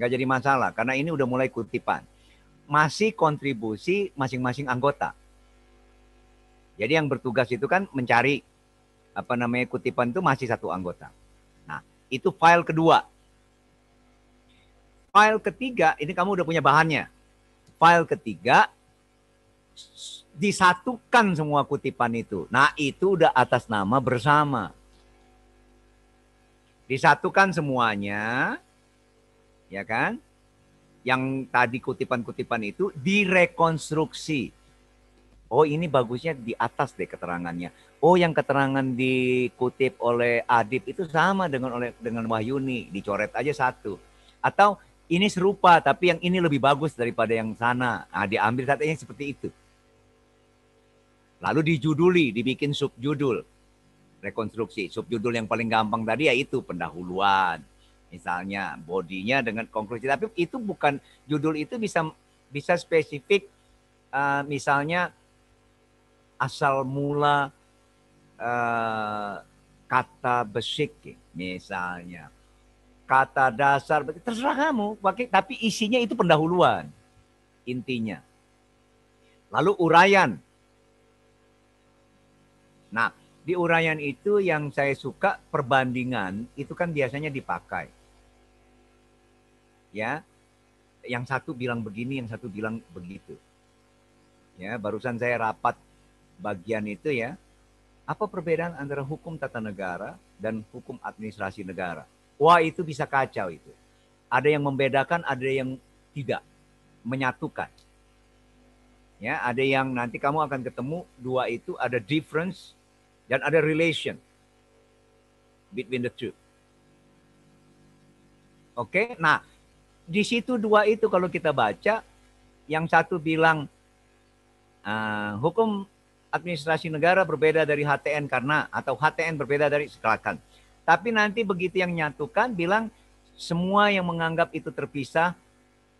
Nggak jadi masalah karena ini udah mulai kutipan. Masih kontribusi masing-masing anggota. Jadi yang bertugas itu kan mencari apa namanya kutipan itu masih satu anggota. Nah, itu file kedua. File ketiga ini kamu udah punya bahannya. File ketiga disatukan semua kutipan itu. Nah, itu udah atas nama bersama. Disatukan semuanya, ya kan? Yang tadi kutipan-kutipan itu direkonstruksi. Oh ini bagusnya di atas deh keterangannya. Oh yang keterangan dikutip oleh Adib itu sama dengan oleh dengan Wahyuni, dicoret aja satu. Atau ini serupa tapi yang ini lebih bagus daripada yang sana. Nah, diambil satunya seperti itu. Lalu dijuduli, dibikin subjudul rekonstruksi. Subjudul yang paling gampang tadi yaitu pendahuluan. Misalnya bodinya dengan konklusi. Tapi itu bukan judul itu bisa bisa spesifik uh, misalnya asal mula uh, kata besik misalnya kata dasar terserah kamu pakai tapi isinya itu pendahuluan intinya lalu urayan. nah di uraian itu yang saya suka perbandingan itu kan biasanya dipakai. Ya. Yang satu bilang begini, yang satu bilang begitu. Ya, barusan saya rapat bagian itu ya. Apa perbedaan antara hukum tata negara dan hukum administrasi negara? Wah, itu bisa kacau itu. Ada yang membedakan, ada yang tidak menyatukan. Ya, ada yang nanti kamu akan ketemu dua itu ada difference dan ada relation between the two. Oke, okay? nah di situ dua itu kalau kita baca, yang satu bilang uh, hukum administrasi negara berbeda dari HTN karena atau HTN berbeda dari sekalakan. Tapi nanti begitu yang nyatukan bilang semua yang menganggap itu terpisah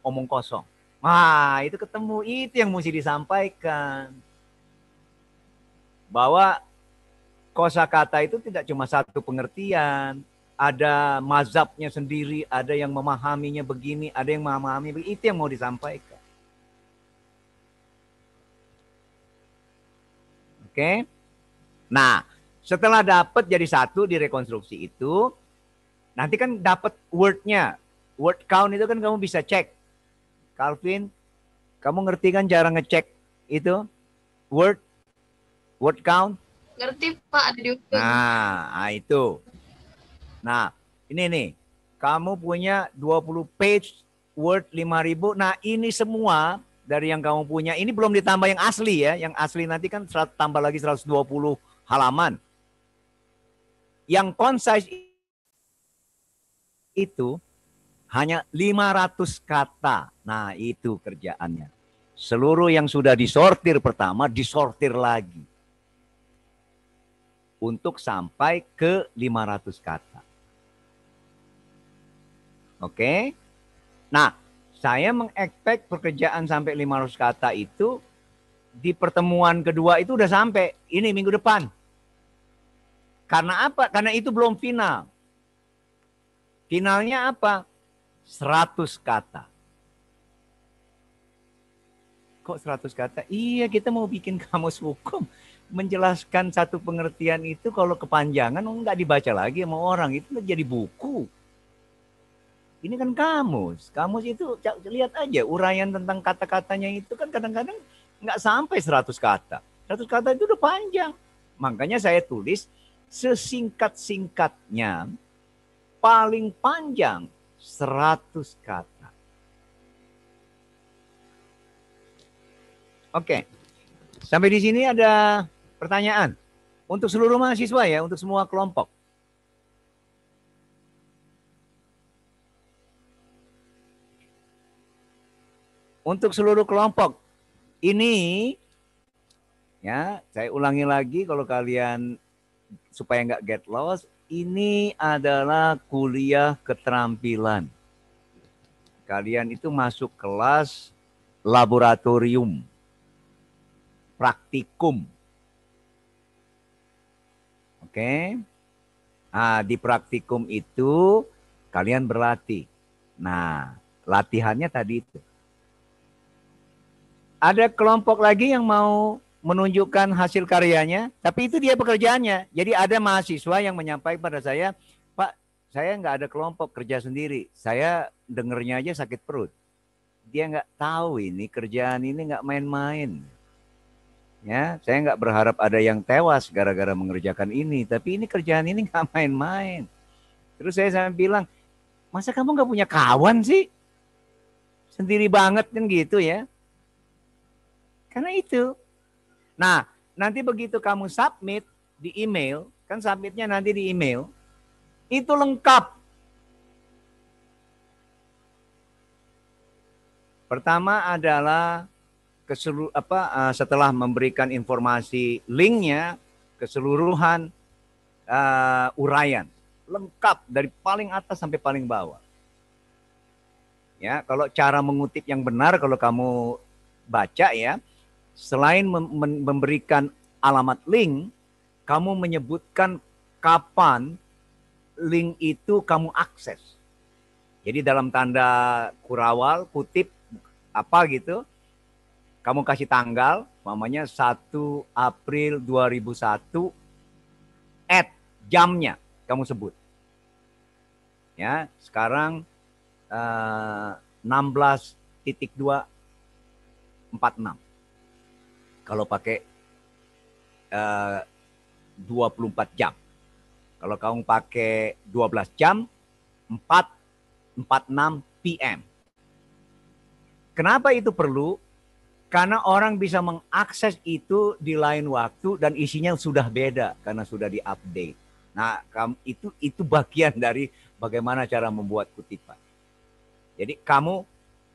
omong kosong. Wah, itu ketemu itu yang mesti disampaikan. Bahwa kosa kata itu tidak cuma satu pengertian, ada mazhabnya sendiri, ada yang memahaminya begini, ada yang memahami begini. Itu yang mau disampaikan. Oke. Nah, setelah dapat jadi satu di rekonstruksi itu, nanti kan dapat wordnya. Word count itu kan kamu bisa cek. Calvin, kamu ngerti kan cara ngecek itu? Word, word count. Ngerti Pak ada di ujung. Nah, ah, itu. Nah, ini nih. Kamu punya 20 page Word 5000. Nah, ini semua dari yang kamu punya. Ini belum ditambah yang asli ya. Yang asli nanti kan tambah lagi 120 halaman. Yang concise itu hanya 500 kata. Nah, itu kerjaannya. Seluruh yang sudah disortir pertama disortir lagi untuk sampai ke 500 kata. Oke. Nah, saya mengekspek pekerjaan sampai 500 kata itu di pertemuan kedua itu udah sampai ini minggu depan. Karena apa? Karena itu belum final. Finalnya apa? 100 kata. Kok 100 kata? Iya, kita mau bikin kamus hukum menjelaskan satu pengertian itu kalau kepanjangan oh, nggak dibaca lagi sama orang itu jadi buku. Ini kan kamus, kamus itu lihat aja uraian tentang kata-katanya itu kan kadang-kadang nggak sampai 100 kata. 100 kata itu udah panjang. Makanya saya tulis sesingkat-singkatnya paling panjang 100 kata. Oke. Sampai di sini ada Pertanyaan untuk seluruh mahasiswa ya, untuk semua kelompok. Untuk seluruh kelompok ini ya, saya ulangi lagi kalau kalian supaya nggak get lost, ini adalah kuliah keterampilan. Kalian itu masuk kelas laboratorium, praktikum, Oke. Okay? Nah, di praktikum itu kalian berlatih. Nah, latihannya tadi itu. Ada kelompok lagi yang mau menunjukkan hasil karyanya, tapi itu dia pekerjaannya. Jadi ada mahasiswa yang menyampaikan pada saya, Pak, saya nggak ada kelompok kerja sendiri. Saya dengernya aja sakit perut. Dia nggak tahu ini kerjaan ini nggak main-main ya saya nggak berharap ada yang tewas gara-gara mengerjakan ini tapi ini kerjaan ini nggak main-main terus saya sampai bilang masa kamu nggak punya kawan sih sendiri banget kan gitu ya karena itu nah nanti begitu kamu submit di email kan submitnya nanti di email itu lengkap pertama adalah keseluruh apa uh, setelah memberikan informasi linknya keseluruhan uh, eh, uraian lengkap dari paling atas sampai paling bawah. Ya, kalau cara mengutip yang benar kalau kamu baca ya, selain memberikan alamat link, kamu menyebutkan kapan link itu kamu akses. Jadi dalam tanda kurawal, kutip apa gitu, kamu kasih tanggal, mamanya 1 April 2001 at jamnya kamu sebut. Ya, sekarang uh, eh, 16.246. Kalau pakai eh, uh, 24 jam. Kalau kamu pakai 12 jam 4.46 PM. Kenapa itu perlu? Karena orang bisa mengakses itu di lain waktu dan isinya sudah beda karena sudah diupdate. Nah, itu itu bagian dari bagaimana cara membuat kutipan. Jadi kamu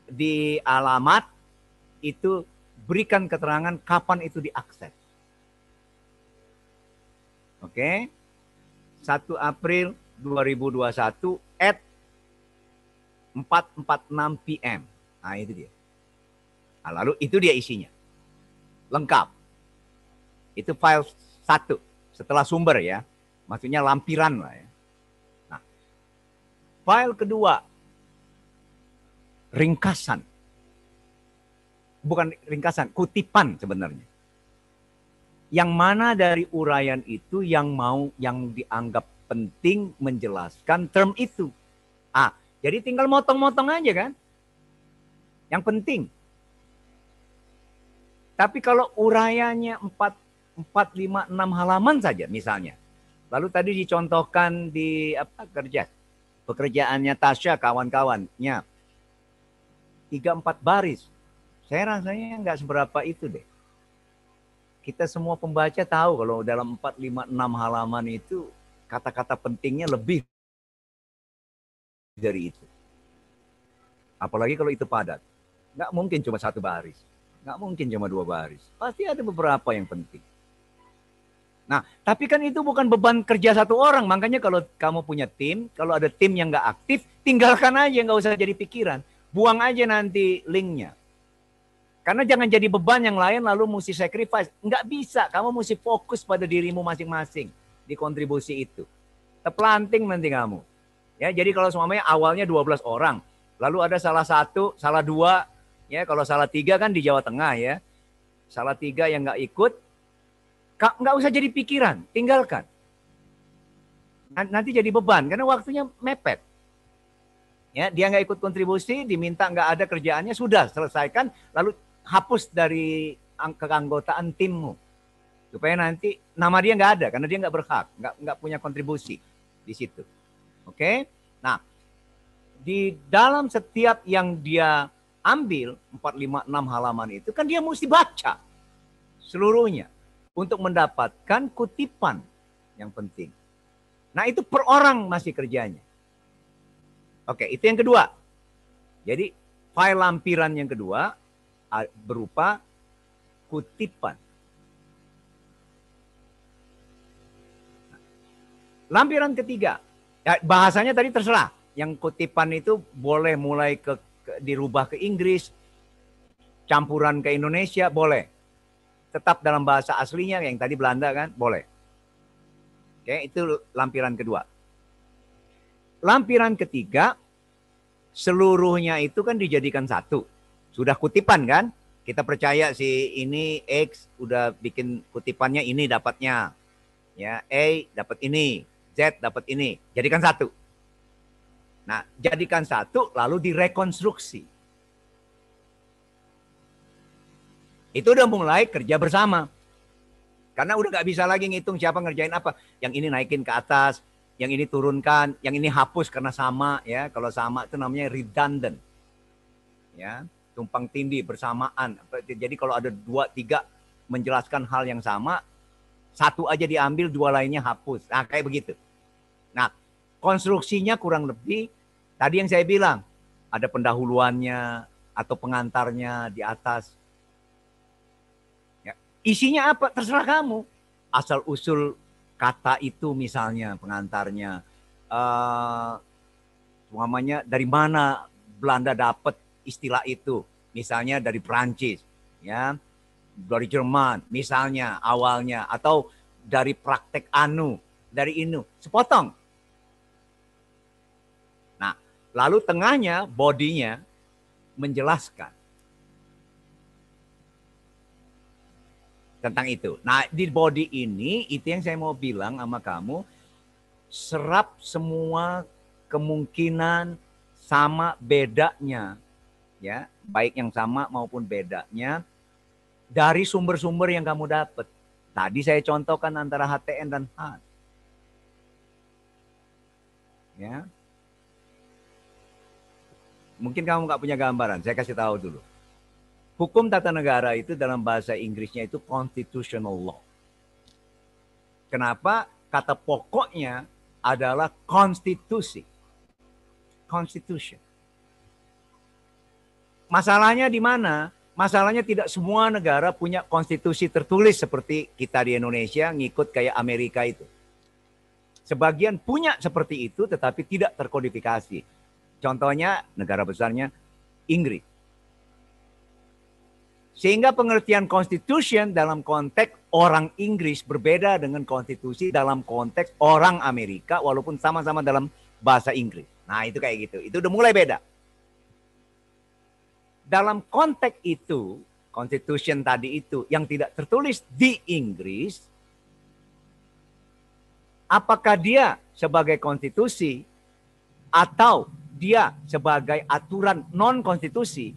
di alamat itu berikan keterangan kapan itu diakses. Oke. Okay? 1 April 2021 at 4.46 PM. Nah itu dia. Nah, lalu itu dia isinya. Lengkap. Itu file satu setelah sumber ya. Maksudnya lampiran lah ya. Nah, file kedua ringkasan. Bukan ringkasan, kutipan sebenarnya. Yang mana dari uraian itu yang mau yang dianggap penting menjelaskan term itu. Ah, jadi tinggal motong-motong aja kan. Yang penting tapi kalau urayanya 4, 4, 5, 6 halaman saja misalnya. Lalu tadi dicontohkan di apa kerja pekerjaannya Tasya kawan-kawannya. 3 4 baris. Saya rasanya nggak seberapa itu deh. Kita semua pembaca tahu kalau dalam 4 5 6 halaman itu kata-kata pentingnya lebih dari itu. Apalagi kalau itu padat. Nggak mungkin cuma satu baris. Nggak mungkin cuma dua baris. Pasti ada beberapa yang penting. Nah, tapi kan itu bukan beban kerja satu orang. Makanya kalau kamu punya tim, kalau ada tim yang nggak aktif, tinggalkan aja, nggak usah jadi pikiran. Buang aja nanti linknya. Karena jangan jadi beban yang lain lalu mesti sacrifice. Nggak bisa, kamu mesti fokus pada dirimu masing-masing di kontribusi itu. Terpelanting nanti kamu. Ya, jadi kalau semuanya awalnya 12 orang, lalu ada salah satu, salah dua Ya, kalau salah tiga kan di Jawa Tengah ya. Salah tiga yang nggak ikut, nggak usah jadi pikiran, tinggalkan. Nanti jadi beban karena waktunya mepet. Ya, dia nggak ikut kontribusi, diminta nggak ada kerjaannya, sudah selesaikan, lalu hapus dari keanggotaan timmu supaya nanti nama dia nggak ada karena dia nggak berhak, nggak nggak punya kontribusi di situ. Oke, okay? nah di dalam setiap yang dia ambil 456 halaman itu kan dia mesti baca seluruhnya untuk mendapatkan kutipan yang penting. Nah, itu per orang masih kerjanya. Oke, itu yang kedua. Jadi, file lampiran yang kedua berupa kutipan. Lampiran ketiga, ya, bahasanya tadi terserah. Yang kutipan itu boleh mulai ke dirubah ke Inggris, campuran ke Indonesia boleh. Tetap dalam bahasa aslinya yang tadi Belanda kan boleh. Oke, itu lampiran kedua. Lampiran ketiga seluruhnya itu kan dijadikan satu. Sudah kutipan kan? Kita percaya si ini X udah bikin kutipannya ini dapatnya. Ya, A dapat ini, Z dapat ini. Jadikan satu. Nah, jadikan satu lalu direkonstruksi. Itu udah mulai kerja bersama. Karena udah gak bisa lagi ngitung siapa ngerjain apa. Yang ini naikin ke atas, yang ini turunkan, yang ini hapus karena sama ya. Kalau sama itu namanya redundant. Ya, tumpang tindih bersamaan. Jadi kalau ada dua tiga menjelaskan hal yang sama, satu aja diambil, dua lainnya hapus. Nah, kayak begitu. Nah, konstruksinya kurang lebih Tadi yang saya bilang, ada pendahuluannya atau pengantarnya di atas. Ya, isinya apa? Terserah kamu. Asal usul kata itu misalnya pengantarnya. Uh, eh, namanya dari mana Belanda dapat istilah itu? Misalnya dari Perancis, ya, dari Jerman, misalnya awalnya, atau dari praktek Anu, dari Inu, sepotong Lalu tengahnya, bodinya, menjelaskan tentang itu. Nah, di body ini itu yang saya mau bilang sama kamu, serap semua kemungkinan sama bedanya ya, baik yang sama maupun bedanya dari sumber-sumber yang kamu dapat. Tadi saya contohkan antara HTN dan HAT. Ya. Mungkin kamu nggak punya gambaran, saya kasih tahu dulu. Hukum tata negara itu dalam bahasa Inggrisnya itu constitutional law. Kenapa? Kata pokoknya adalah konstitusi. Constitution. Masalahnya di mana? Masalahnya tidak semua negara punya konstitusi tertulis seperti kita di Indonesia ngikut kayak Amerika itu. Sebagian punya seperti itu tetapi tidak terkodifikasi. Contohnya negara besarnya Inggris. Sehingga pengertian constitution dalam konteks orang Inggris berbeda dengan konstitusi dalam konteks orang Amerika walaupun sama-sama dalam bahasa Inggris. Nah itu kayak gitu, itu udah mulai beda. Dalam konteks itu, constitution tadi itu yang tidak tertulis di Inggris, apakah dia sebagai konstitusi atau dia sebagai aturan non konstitusi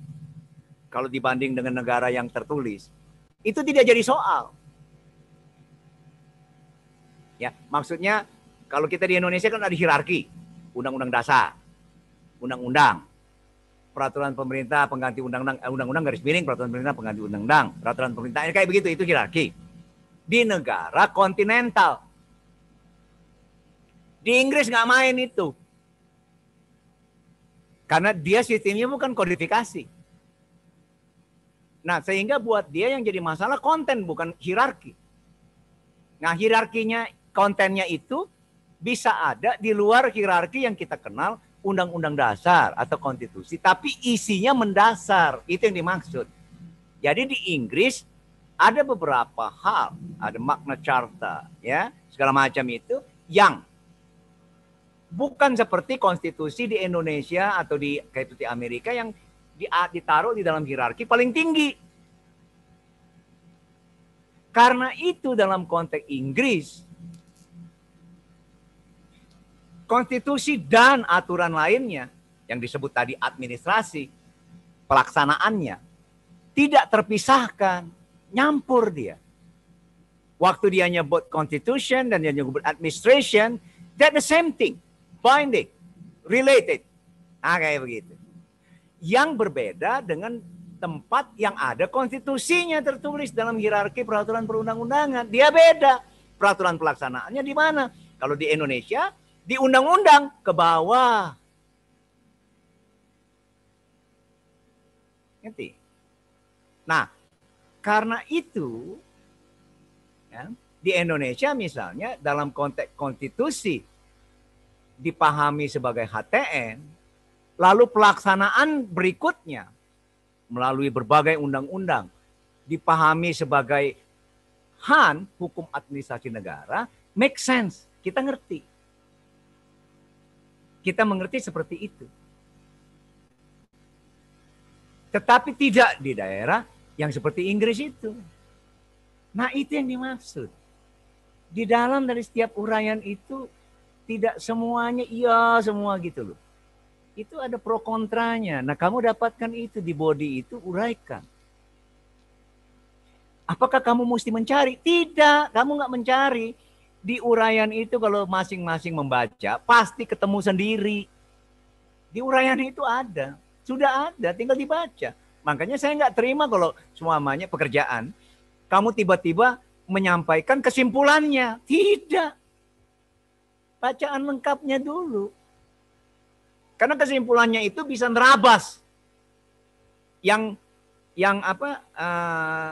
kalau dibanding dengan negara yang tertulis itu tidak jadi soal. Ya, maksudnya kalau kita di Indonesia kan ada hierarki, undang-undang dasar, undang-undang, peraturan pemerintah pengganti undang-undang, eh, undang-undang garis miring peraturan pemerintah pengganti undang-undang, peraturan pemerintah kayak begitu itu hierarki. Di negara kontinental, di Inggris nggak main itu, karena dia sistemnya bukan kodifikasi. Nah, sehingga buat dia yang jadi masalah konten bukan hierarki. Nah, hierarkinya kontennya itu bisa ada di luar hierarki yang kita kenal undang-undang dasar atau konstitusi, tapi isinya mendasar. Itu yang dimaksud. Jadi di Inggris ada beberapa hal, ada makna carta, ya, segala macam itu yang bukan seperti konstitusi di Indonesia atau di kayak itu di Amerika yang di, ditaruh di dalam hierarki paling tinggi. Karena itu dalam konteks Inggris konstitusi dan aturan lainnya yang disebut tadi administrasi pelaksanaannya tidak terpisahkan, nyampur dia. Waktu dia nyebut constitution dan dia nyebut administration, that the same thing binding, related. Nah, kayak begitu. Yang berbeda dengan tempat yang ada konstitusinya tertulis dalam hierarki peraturan perundang-undangan. Dia beda. Peraturan pelaksanaannya di mana? Kalau di Indonesia, di undang-undang ke bawah. Ngerti? Nah, karena itu ya, di Indonesia misalnya dalam konteks konstitusi dipahami sebagai HTN, lalu pelaksanaan berikutnya melalui berbagai undang-undang dipahami sebagai HAN, hukum administrasi negara, make sense. Kita ngerti. Kita mengerti seperti itu. Tetapi tidak di daerah yang seperti Inggris itu. Nah itu yang dimaksud. Di dalam dari setiap uraian itu tidak semuanya iya semua gitu loh. Itu ada pro kontranya. Nah kamu dapatkan itu di body itu uraikan. Apakah kamu mesti mencari? Tidak, kamu nggak mencari. Di uraian itu kalau masing-masing membaca pasti ketemu sendiri. Di uraian itu ada, sudah ada, tinggal dibaca. Makanya saya nggak terima kalau semuanya pekerjaan. Kamu tiba-tiba menyampaikan kesimpulannya. Tidak bacaan lengkapnya dulu. Karena kesimpulannya itu bisa nerabas yang yang apa uh,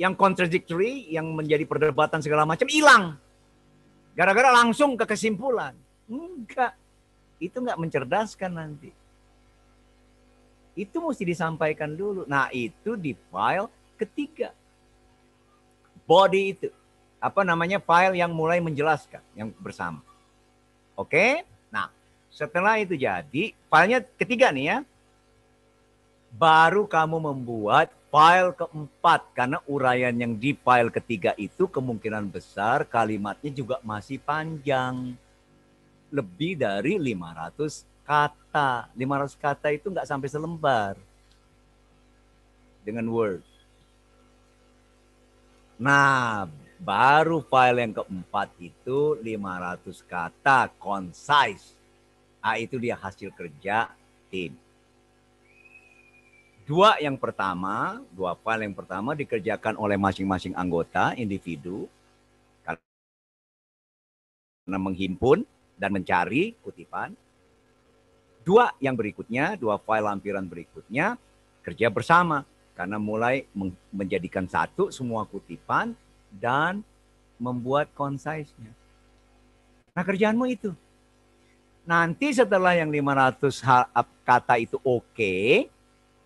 yang contradictory, yang menjadi perdebatan segala macam hilang. Gara-gara langsung ke kesimpulan. Enggak. Itu enggak mencerdaskan nanti. Itu mesti disampaikan dulu. Nah, itu di file ketiga. Body itu. Apa namanya file yang mulai menjelaskan yang bersama. Oke? Nah, setelah itu jadi, filenya ketiga nih ya. Baru kamu membuat file keempat karena uraian yang di file ketiga itu kemungkinan besar kalimatnya juga masih panjang. Lebih dari 500 kata. 500 kata itu nggak sampai selembar dengan Word. Nah, Baru file yang keempat itu 500 kata, concise. A ah, itu dia hasil kerja tim. Dua yang pertama, dua file yang pertama dikerjakan oleh masing-masing anggota, individu. Karena menghimpun dan mencari kutipan. Dua yang berikutnya, dua file lampiran berikutnya, kerja bersama. Karena mulai menjadikan satu semua kutipan, dan membuat concise-nya. Nah kerjaanmu itu. Nanti setelah yang 500 kata itu oke, okay,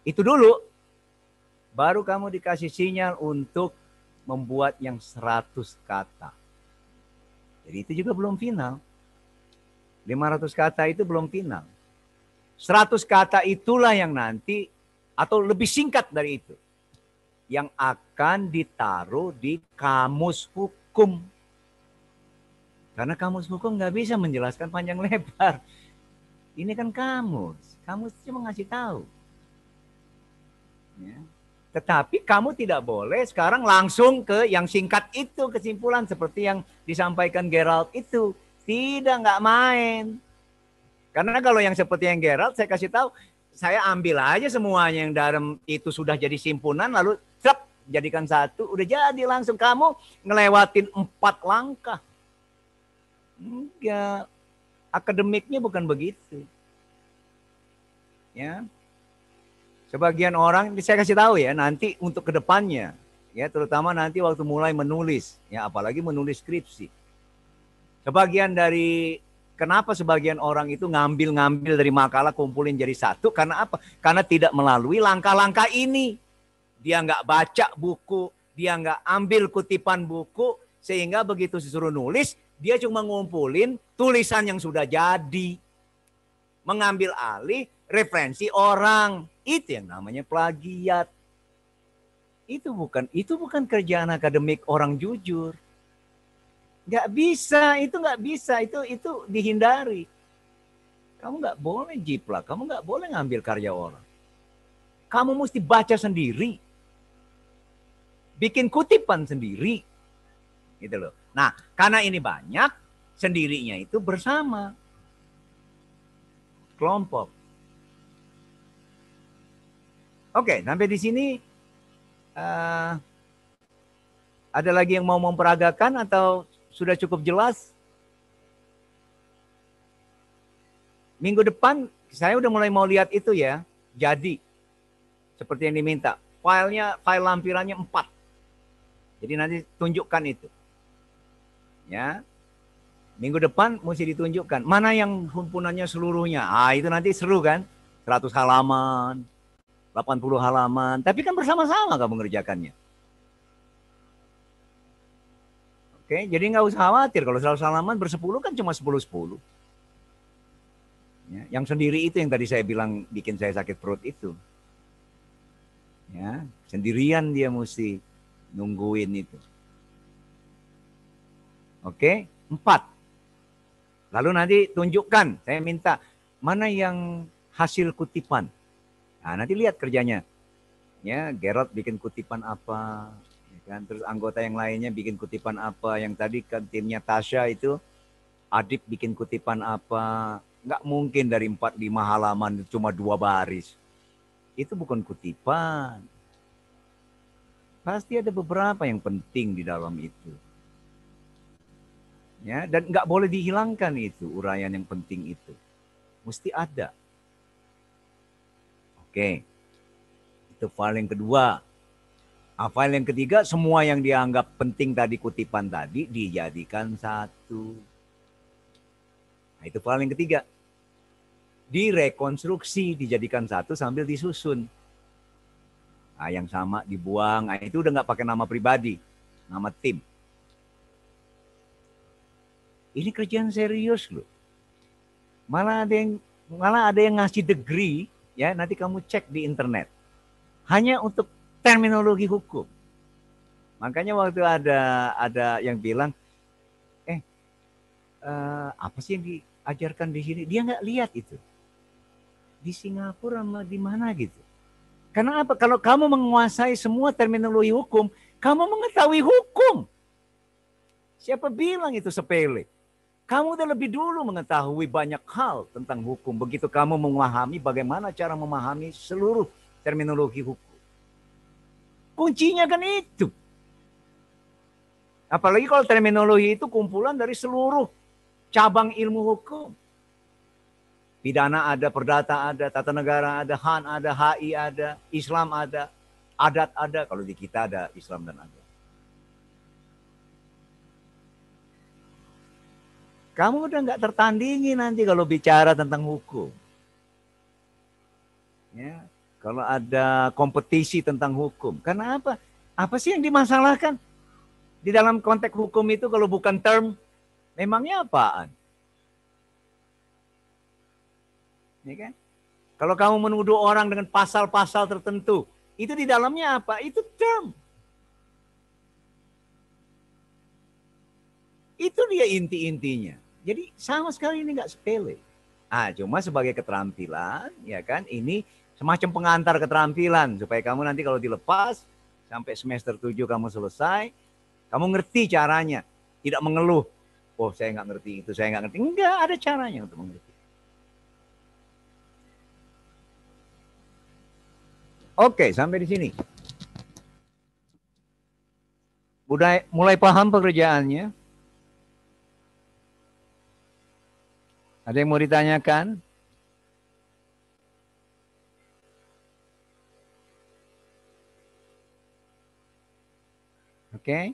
itu dulu. Baru kamu dikasih sinyal untuk membuat yang 100 kata. Jadi itu juga belum final. 500 kata itu belum final. 100 kata itulah yang nanti atau lebih singkat dari itu yang akan ditaruh di kamus hukum. Karena kamus hukum nggak bisa menjelaskan panjang lebar. Ini kan kamus, kamus cuma ngasih tahu. Ya. Tetapi kamu tidak boleh sekarang langsung ke yang singkat itu kesimpulan seperti yang disampaikan Gerald itu. Tidak nggak main. Karena kalau yang seperti yang Gerald saya kasih tahu, saya ambil aja semuanya yang dalam itu sudah jadi simpunan lalu jadikan satu, udah jadi langsung kamu ngelewatin empat langkah. Enggak, akademiknya bukan begitu. Ya, sebagian orang saya kasih tahu ya nanti untuk kedepannya ya terutama nanti waktu mulai menulis ya apalagi menulis skripsi. Sebagian dari Kenapa sebagian orang itu ngambil-ngambil dari makalah kumpulin jadi satu? Karena apa? Karena tidak melalui langkah-langkah ini dia nggak baca buku, dia nggak ambil kutipan buku, sehingga begitu disuruh nulis, dia cuma ngumpulin tulisan yang sudah jadi. Mengambil alih referensi orang. Itu yang namanya plagiat. Itu bukan itu bukan kerjaan akademik orang jujur. Gak bisa, itu nggak bisa, itu itu dihindari. Kamu nggak boleh jiplak, kamu nggak boleh ngambil karya orang. Kamu mesti baca sendiri, bikin kutipan sendiri. Gitu loh. Nah, karena ini banyak, sendirinya itu bersama. Kelompok. Oke, sampai di sini uh, ada lagi yang mau memperagakan atau sudah cukup jelas? Minggu depan saya udah mulai mau lihat itu ya, jadi seperti yang diminta. Filenya, file lampirannya empat. Jadi nanti tunjukkan itu. Ya. Minggu depan mesti ditunjukkan mana yang himpunannya seluruhnya. Ah, itu nanti seru kan? 100 halaman, 80 halaman, tapi kan bersama-sama kamu mengerjakannya. Oke, jadi nggak usah khawatir kalau 100 halaman bersepuluh kan cuma 10-10. Ya, yang sendiri itu yang tadi saya bilang bikin saya sakit perut itu. Ya, sendirian dia mesti nungguin itu. Oke, empat. Lalu nanti tunjukkan, saya minta mana yang hasil kutipan. Nah, nanti lihat kerjanya. Ya, Gerard bikin kutipan apa, ya kan? Terus anggota yang lainnya bikin kutipan apa. Yang tadi kan timnya Tasha itu Adip bikin kutipan apa. Nggak mungkin dari empat lima halaman cuma dua baris. Itu bukan kutipan. Pasti ada beberapa yang penting di dalam itu. Ya, dan nggak boleh dihilangkan itu uraian yang penting itu. Mesti ada. Oke. Itu file yang kedua. Nah, file yang ketiga, semua yang dianggap penting tadi kutipan tadi dijadikan satu. Nah, itu file yang ketiga. Direkonstruksi dijadikan satu sambil disusun. Nah, yang sama dibuang. Nah, itu udah nggak pakai nama pribadi, nama tim. Ini kerjaan serius loh. Malah ada yang malah ada yang ngasih degree ya nanti kamu cek di internet. Hanya untuk terminologi hukum. Makanya waktu ada ada yang bilang, eh uh, apa sih yang diajarkan di sini? Dia nggak lihat itu. Di Singapura sama di mana gitu karena apa? Kalau kamu menguasai semua terminologi hukum, kamu mengetahui hukum. Siapa bilang itu sepele? Kamu udah lebih dulu mengetahui banyak hal tentang hukum. Begitu kamu memahami bagaimana cara memahami seluruh terminologi hukum. Kuncinya kan itu. Apalagi kalau terminologi itu kumpulan dari seluruh cabang ilmu hukum. Pidana ada, perdata ada, tata negara ada, HAN ada, HI ada, Islam ada, adat ada. Kalau di kita ada Islam dan adat. Kamu udah nggak tertandingi nanti kalau bicara tentang hukum. Ya, kalau ada kompetisi tentang hukum. Karena apa? Apa sih yang dimasalahkan? Di dalam konteks hukum itu kalau bukan term, memangnya apaan? Ya kan? Kalau kamu menuduh orang dengan pasal-pasal tertentu, itu di dalamnya apa? Itu term. Itu dia inti-intinya. Jadi sama sekali ini nggak sepele. Ah, cuma sebagai keterampilan, ya kan? Ini semacam pengantar keterampilan supaya kamu nanti kalau dilepas sampai semester 7 kamu selesai, kamu ngerti caranya, tidak mengeluh. Oh, saya nggak ngerti itu, saya nggak ngerti. Enggak, ada caranya untuk mengerti. Oke, sampai di sini. Mulai, mulai paham pekerjaannya? Ada yang mau ditanyakan? Oke. Okay.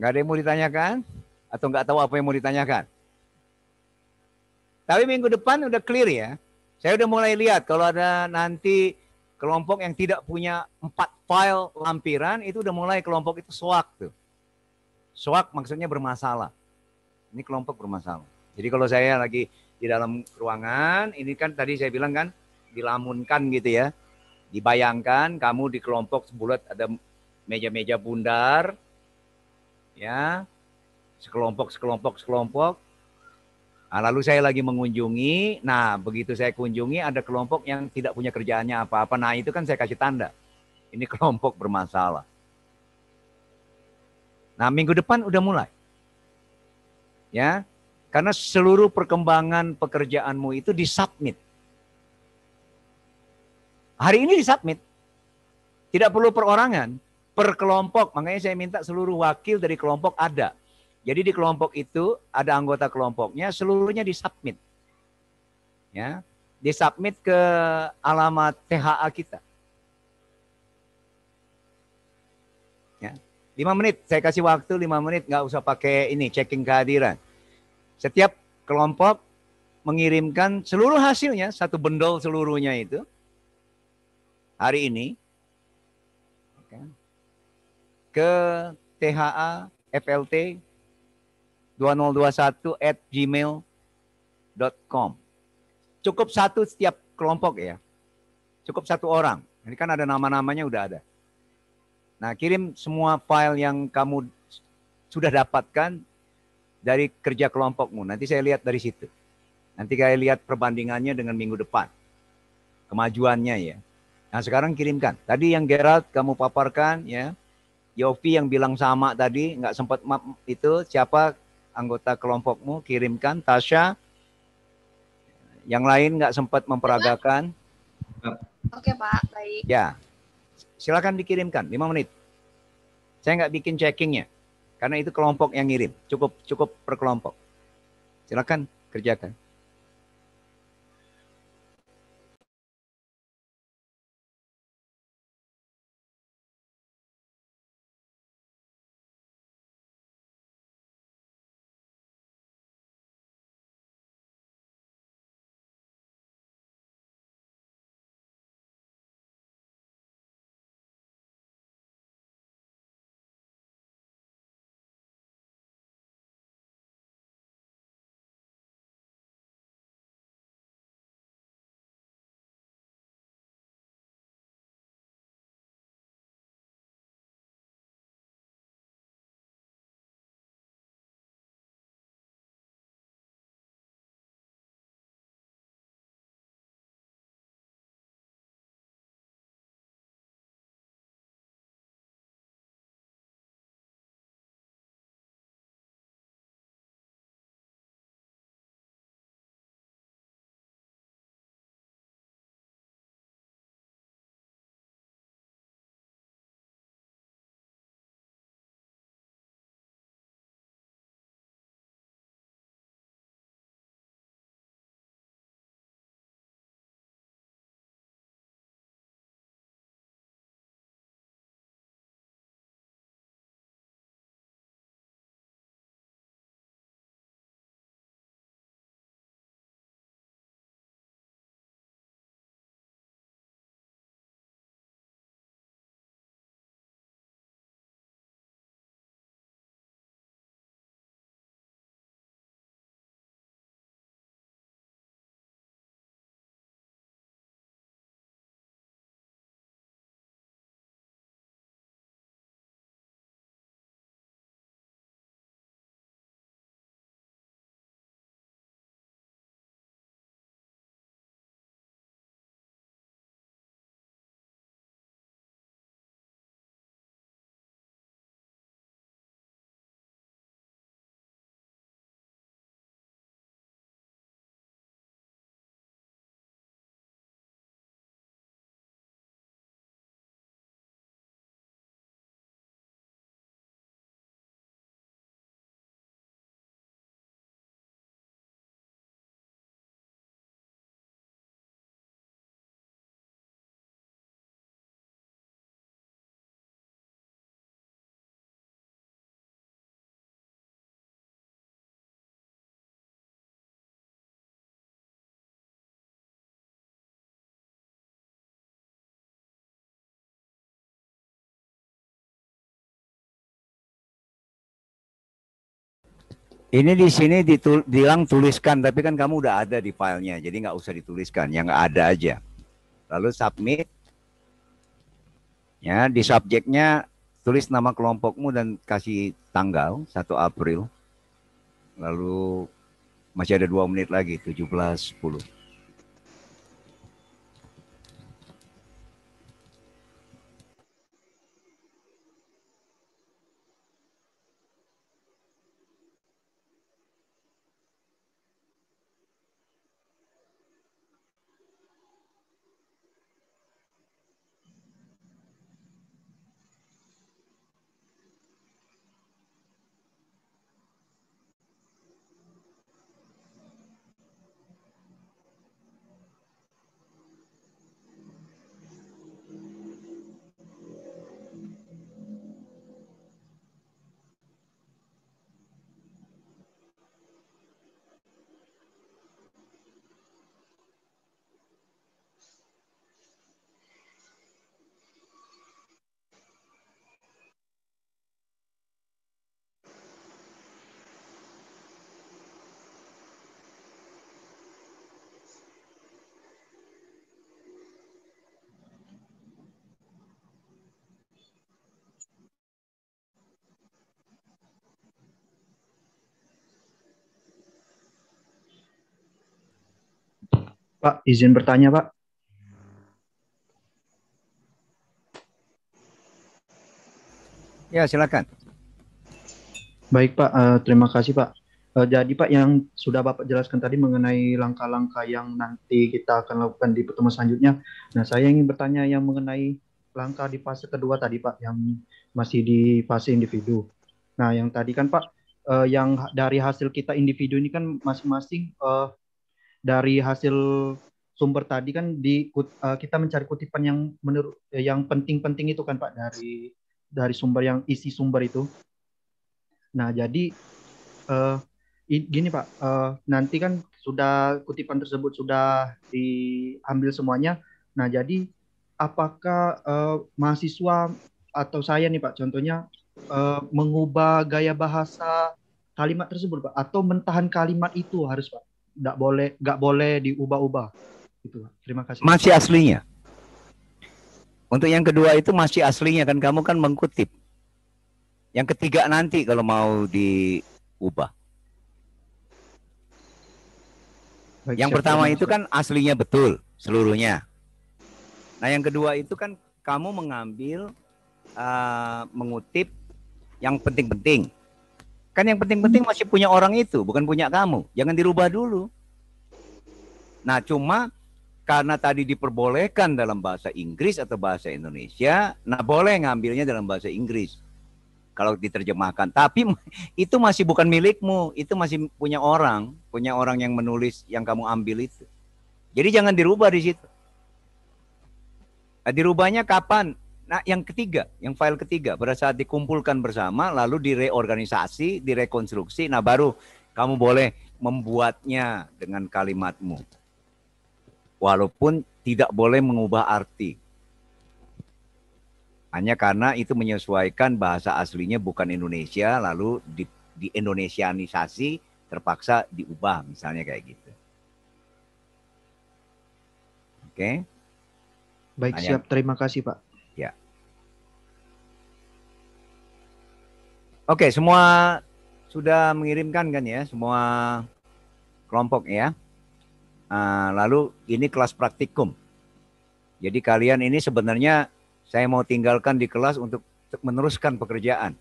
Gak ada yang mau ditanyakan? Atau nggak tahu apa yang mau ditanyakan? Tapi minggu depan udah clear ya. Saya udah mulai lihat kalau ada nanti kelompok yang tidak punya empat file lampiran itu udah mulai kelompok itu soak tuh. Soak maksudnya bermasalah. Ini kelompok bermasalah. Jadi kalau saya lagi di dalam ruangan, ini kan tadi saya bilang kan dilamunkan gitu ya. Dibayangkan kamu di kelompok sebulat ada meja-meja bundar, ya sekelompok sekelompok sekelompok Nah, lalu saya lagi mengunjungi, nah begitu saya kunjungi ada kelompok yang tidak punya kerjaannya apa-apa. Nah itu kan saya kasih tanda, ini kelompok bermasalah. Nah minggu depan udah mulai. Ya, karena seluruh perkembangan pekerjaanmu itu disubmit. Hari ini disubmit. Tidak perlu perorangan, per kelompok. Makanya saya minta seluruh wakil dari kelompok ada jadi di kelompok itu ada anggota kelompoknya seluruhnya disubmit. Ya, disubmit ke alamat THA kita. Ya. 5 menit, saya kasih waktu 5 menit, nggak usah pakai ini, checking kehadiran. Setiap kelompok mengirimkan seluruh hasilnya, satu bendol seluruhnya itu, hari ini, ya, ke THA, FLT, 2021 at gmail.com. Cukup satu setiap kelompok ya. Cukup satu orang. Ini kan ada nama-namanya udah ada. Nah kirim semua file yang kamu sudah dapatkan dari kerja kelompokmu. Nanti saya lihat dari situ. Nanti saya lihat perbandingannya dengan minggu depan. Kemajuannya ya. Nah sekarang kirimkan. Tadi yang Gerald kamu paparkan ya. Yofi yang bilang sama tadi nggak sempat itu siapa anggota kelompokmu kirimkan Tasha. yang lain nggak sempat memperagakan oke pak baik ya silakan dikirimkan lima menit saya nggak bikin checkingnya karena itu kelompok yang ngirim cukup cukup per kelompok silakan kerjakan Ini di sini ditul, bilang tuliskan, tapi kan kamu udah ada di filenya, jadi nggak usah dituliskan, yang nggak ada aja. Lalu submit. Ya, di subjeknya tulis nama kelompokmu dan kasih tanggal 1 April. Lalu masih ada dua menit lagi, 17.10. Pak, izin bertanya, Pak. Ya, silakan. Baik, Pak. Uh, terima kasih, Pak. Uh, jadi, Pak, yang sudah Bapak jelaskan tadi mengenai langkah-langkah yang nanti kita akan lakukan di pertemuan selanjutnya. Nah, saya ingin bertanya yang mengenai langkah di fase kedua tadi, Pak, yang masih di fase individu. Nah, yang tadi kan, Pak, uh, yang dari hasil kita individu ini kan masing-masing dari hasil sumber tadi kan di uh, kita mencari kutipan yang menurut eh, yang penting-penting itu kan Pak dari dari sumber yang isi sumber itu. Nah, jadi uh, gini Pak, uh, nanti kan sudah kutipan tersebut sudah diambil semuanya. Nah, jadi apakah uh, mahasiswa atau saya nih Pak contohnya uh, mengubah gaya bahasa kalimat tersebut Pak atau mentahan kalimat itu harus Pak? nggak boleh nggak boleh diubah-ubah gitu terima kasih masih aslinya untuk yang kedua itu masih aslinya kan kamu kan mengkutip yang ketiga nanti kalau mau diubah Baik, yang pertama itu kan aslinya betul seluruhnya nah yang kedua itu kan kamu mengambil uh, mengutip yang penting-penting Kan yang penting-penting hmm. masih punya orang itu, bukan punya kamu. Jangan dirubah dulu. Nah, cuma karena tadi diperbolehkan dalam bahasa Inggris atau bahasa Indonesia, nah boleh ngambilnya dalam bahasa Inggris. Kalau diterjemahkan, tapi itu masih bukan milikmu, itu masih punya orang, punya orang yang menulis yang kamu ambil itu. Jadi jangan dirubah di situ. Nah, dirubahnya kapan? Nah, yang ketiga, yang file ketiga pada saat dikumpulkan bersama lalu direorganisasi, direkonstruksi, nah baru kamu boleh membuatnya dengan kalimatmu. Walaupun tidak boleh mengubah arti. Hanya karena itu menyesuaikan bahasa aslinya bukan Indonesia lalu di, di Indonesianisasi terpaksa diubah misalnya kayak gitu. Oke. Okay? Baik, Hanya. siap. Terima kasih, Pak. Oke, semua sudah mengirimkan kan ya, semua kelompok ya. Uh, lalu ini kelas praktikum. Jadi kalian ini sebenarnya saya mau tinggalkan di kelas untuk meneruskan pekerjaan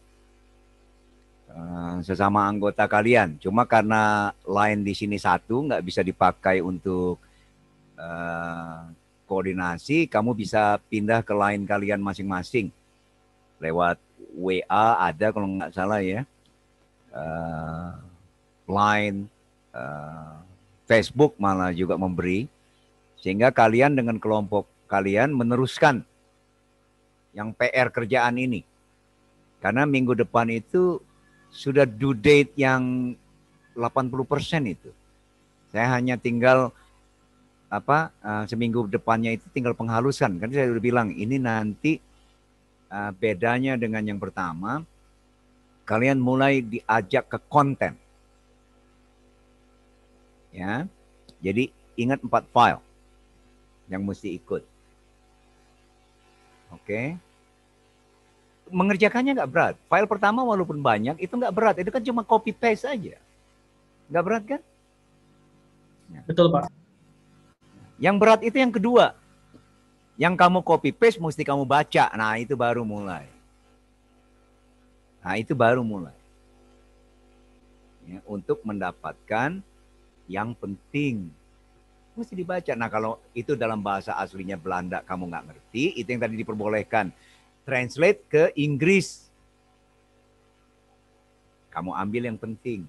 ah, sesama anggota kalian. Cuma karena lain di sini satu nggak bisa dipakai untuk uh, koordinasi, kamu bisa pindah ke lain kalian masing-masing lewat WA ada kalau nggak salah ya, uh, Line, uh, Facebook malah juga memberi, sehingga kalian dengan kelompok kalian meneruskan yang PR kerjaan ini, karena minggu depan itu sudah due date yang 80% itu. Saya hanya tinggal apa uh, seminggu depannya itu tinggal penghalusan kan saya udah bilang ini nanti uh, bedanya dengan yang pertama, kalian mulai diajak ke konten. Ya. Jadi ingat empat file yang mesti ikut. Oke. Okay. Mengerjakannya nggak berat. File pertama walaupun banyak itu nggak berat. Itu kan cuma copy paste aja. Nggak berat kan? Ya. Betul Pak. Yang berat itu yang kedua. Yang kamu copy paste mesti kamu baca. Nah, itu baru mulai. Nah, itu baru mulai. Ya, untuk mendapatkan yang penting mesti dibaca. Nah kalau itu dalam bahasa aslinya Belanda kamu nggak ngerti, itu yang tadi diperbolehkan. Translate ke Inggris. Kamu ambil yang penting.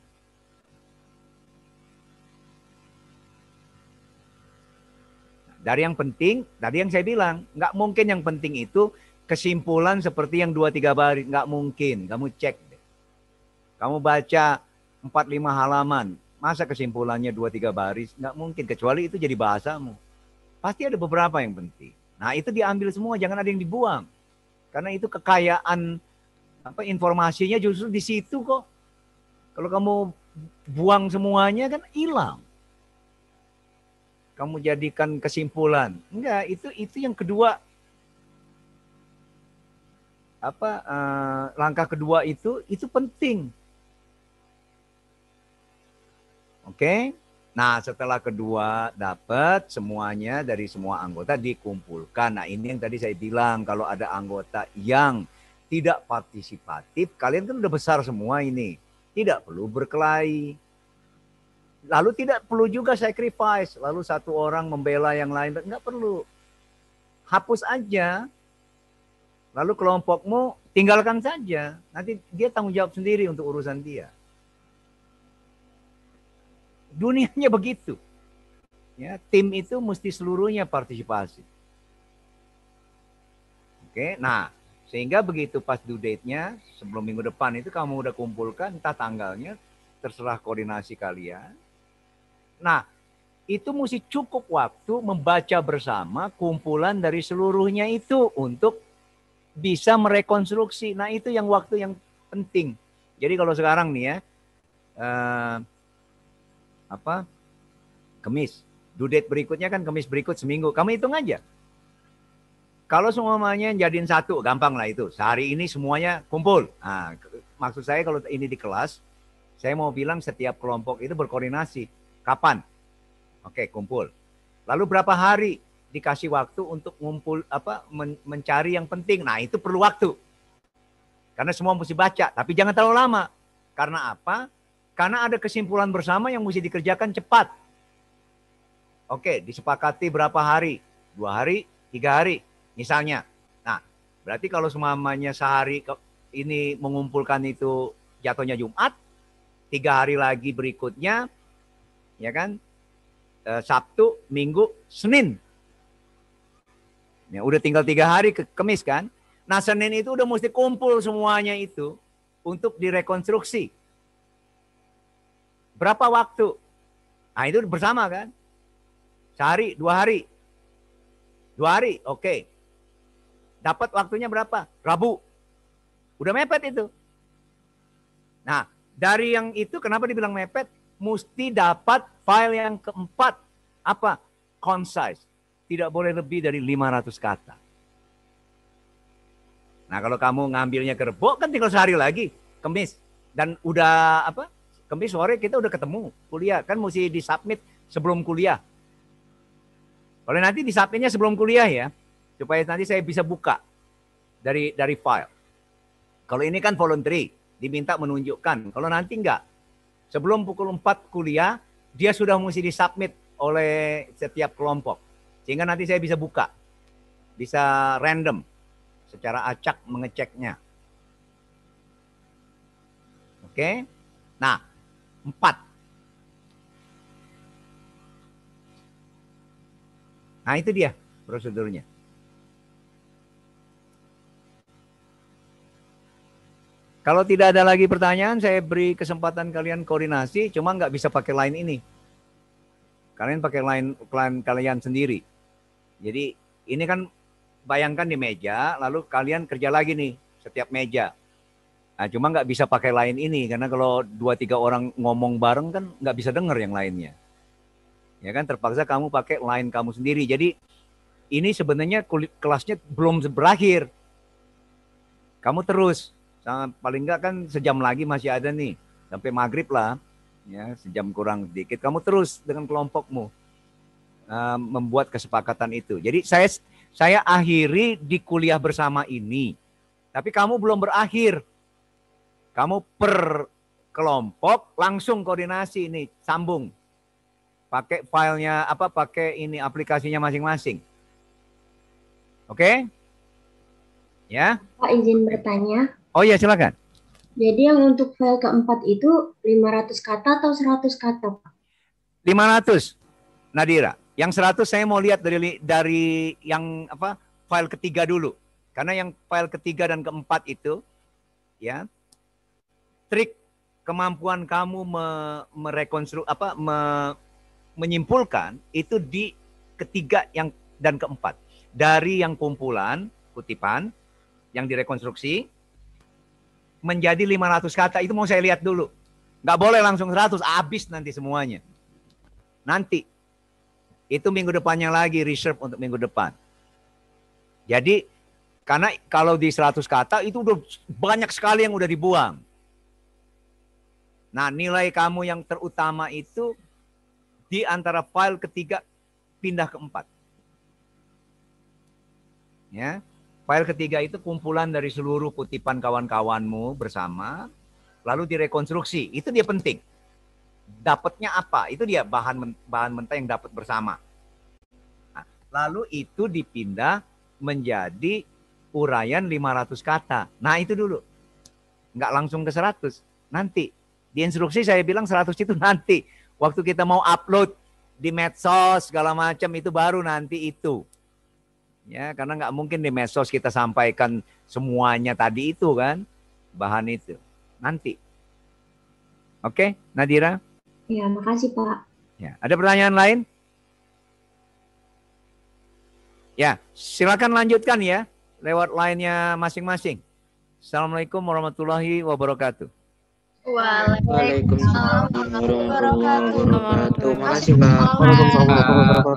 Dari yang penting, tadi yang saya bilang, nggak mungkin yang penting itu kesimpulan seperti yang dua tiga baris nggak mungkin. Kamu cek deh. Kamu baca empat lima halaman, masa kesimpulannya dua tiga baris nggak mungkin kecuali itu jadi bahasamu. Pasti ada beberapa yang penting. Nah itu diambil semua, jangan ada yang dibuang. Karena itu kekayaan apa informasinya justru di situ kok. Kalau kamu buang semuanya kan hilang kamu jadikan kesimpulan. Enggak, itu itu yang kedua. Apa uh, langkah kedua itu itu penting. Oke. Okay? Nah, setelah kedua dapat semuanya dari semua anggota dikumpulkan. Nah, ini yang tadi saya bilang kalau ada anggota yang tidak partisipatif, kalian kan udah besar semua ini. Tidak perlu berkelahi. Lalu tidak perlu juga sacrifice. Lalu satu orang membela yang lain. Nggak perlu. Hapus aja. Lalu kelompokmu tinggalkan saja. Nanti dia tanggung jawab sendiri untuk urusan dia. Dunianya begitu. Ya, tim itu mesti seluruhnya partisipasi. Oke, nah sehingga begitu pas due date-nya sebelum minggu depan itu kamu udah kumpulkan entah tanggalnya terserah koordinasi kalian Nah, itu mesti cukup waktu membaca bersama kumpulan dari seluruhnya itu untuk bisa merekonstruksi. Nah, itu yang waktu yang penting. Jadi kalau sekarang nih ya, eh, apa, kemis. Due date berikutnya kan kemis berikut seminggu. Kamu hitung aja. Kalau semuanya jadiin satu, gampang lah itu. Sehari ini semuanya kumpul. Nah, maksud saya kalau ini di kelas, saya mau bilang setiap kelompok itu berkoordinasi Kapan? Oke, kumpul. Lalu berapa hari dikasih waktu untuk ngumpul apa men, mencari yang penting. Nah, itu perlu waktu. Karena semua mesti baca, tapi jangan terlalu lama. Karena apa? Karena ada kesimpulan bersama yang mesti dikerjakan cepat. Oke, disepakati berapa hari? Dua hari, tiga hari, misalnya. Nah, berarti kalau semamanya sehari ini mengumpulkan itu jatuhnya Jumat, tiga hari lagi berikutnya ya kan? Eh, Sabtu, Minggu, Senin. Ya, udah tinggal tiga hari ke Kemis kan? Nah Senin itu udah mesti kumpul semuanya itu untuk direkonstruksi. Berapa waktu? Nah itu bersama kan? Sehari, dua hari. Dua hari, oke. Okay. Dapat waktunya berapa? Rabu. Udah mepet itu. Nah, dari yang itu kenapa dibilang mepet? mesti dapat file yang keempat. Apa? Concise. Tidak boleh lebih dari 500 kata. Nah kalau kamu ngambilnya kerbau kan tinggal sehari lagi. Kemis. Dan udah apa? Kemis sore kita udah ketemu kuliah. Kan mesti disubmit sebelum kuliah. Kalau nanti disubmitnya sebelum kuliah ya. Supaya nanti saya bisa buka dari dari file. Kalau ini kan voluntary, diminta menunjukkan. Kalau nanti enggak, Sebelum pukul 4 kuliah, dia sudah mesti disubmit oleh setiap kelompok. Sehingga nanti saya bisa buka. Bisa random. Secara acak mengeceknya. Oke. Nah, empat. Nah, itu dia prosedurnya. Kalau tidak ada lagi pertanyaan, saya beri kesempatan kalian koordinasi, cuma nggak bisa pakai line ini. Kalian pakai line, line kalian sendiri. Jadi ini kan bayangkan di meja, lalu kalian kerja lagi nih setiap meja. Nah, cuma nggak bisa pakai line ini karena kalau dua tiga orang ngomong bareng kan nggak bisa dengar yang lainnya. Ya kan terpaksa kamu pakai line kamu sendiri. Jadi ini sebenarnya kelasnya belum berakhir. Kamu terus Nah, paling enggak kan sejam lagi masih ada nih sampai maghrib lah ya sejam kurang sedikit kamu terus dengan kelompokmu uh, membuat kesepakatan itu jadi saya saya akhiri di kuliah bersama ini tapi kamu belum berakhir kamu per kelompok langsung koordinasi ini sambung pakai filenya apa pakai ini aplikasinya masing-masing oke okay? ya Pak izin bertanya Oh iya, silakan. Jadi yang untuk file keempat itu 500 kata atau 100 kata, Pak? 500. Nadira, yang 100 saya mau lihat dari dari yang apa? file ketiga dulu. Karena yang file ketiga dan keempat itu ya trik kemampuan kamu me, merekonstru apa me, menyimpulkan itu di ketiga yang dan keempat dari yang kumpulan kutipan yang direkonstruksi menjadi 500 kata itu mau saya lihat dulu. Nggak boleh langsung 100, habis nanti semuanya. Nanti. Itu minggu depannya lagi, reserve untuk minggu depan. Jadi karena kalau di 100 kata itu udah banyak sekali yang udah dibuang. Nah nilai kamu yang terutama itu di antara file ketiga pindah ke empat. Ya, File ketiga itu kumpulan dari seluruh kutipan kawan-kawanmu bersama, lalu direkonstruksi. Itu dia penting. Dapatnya apa? Itu dia bahan bahan mentah yang dapat bersama. Nah, lalu itu dipindah menjadi uraian 500 kata. Nah, itu dulu. Nggak langsung ke 100. Nanti. Di instruksi saya bilang 100 itu nanti. Waktu kita mau upload di medsos segala macam itu baru nanti itu ya karena nggak mungkin di mesos kita sampaikan semuanya tadi itu kan bahan itu nanti oke Nadira ya makasih pak ya ada pertanyaan lain ya silakan lanjutkan ya lewat lainnya masing-masing assalamualaikum warahmatullahi wabarakatuh Waalaikumsalam warahmatullahi wabarakatuh. Terima kasih, Pak. warahmatullahi wabarakatuh.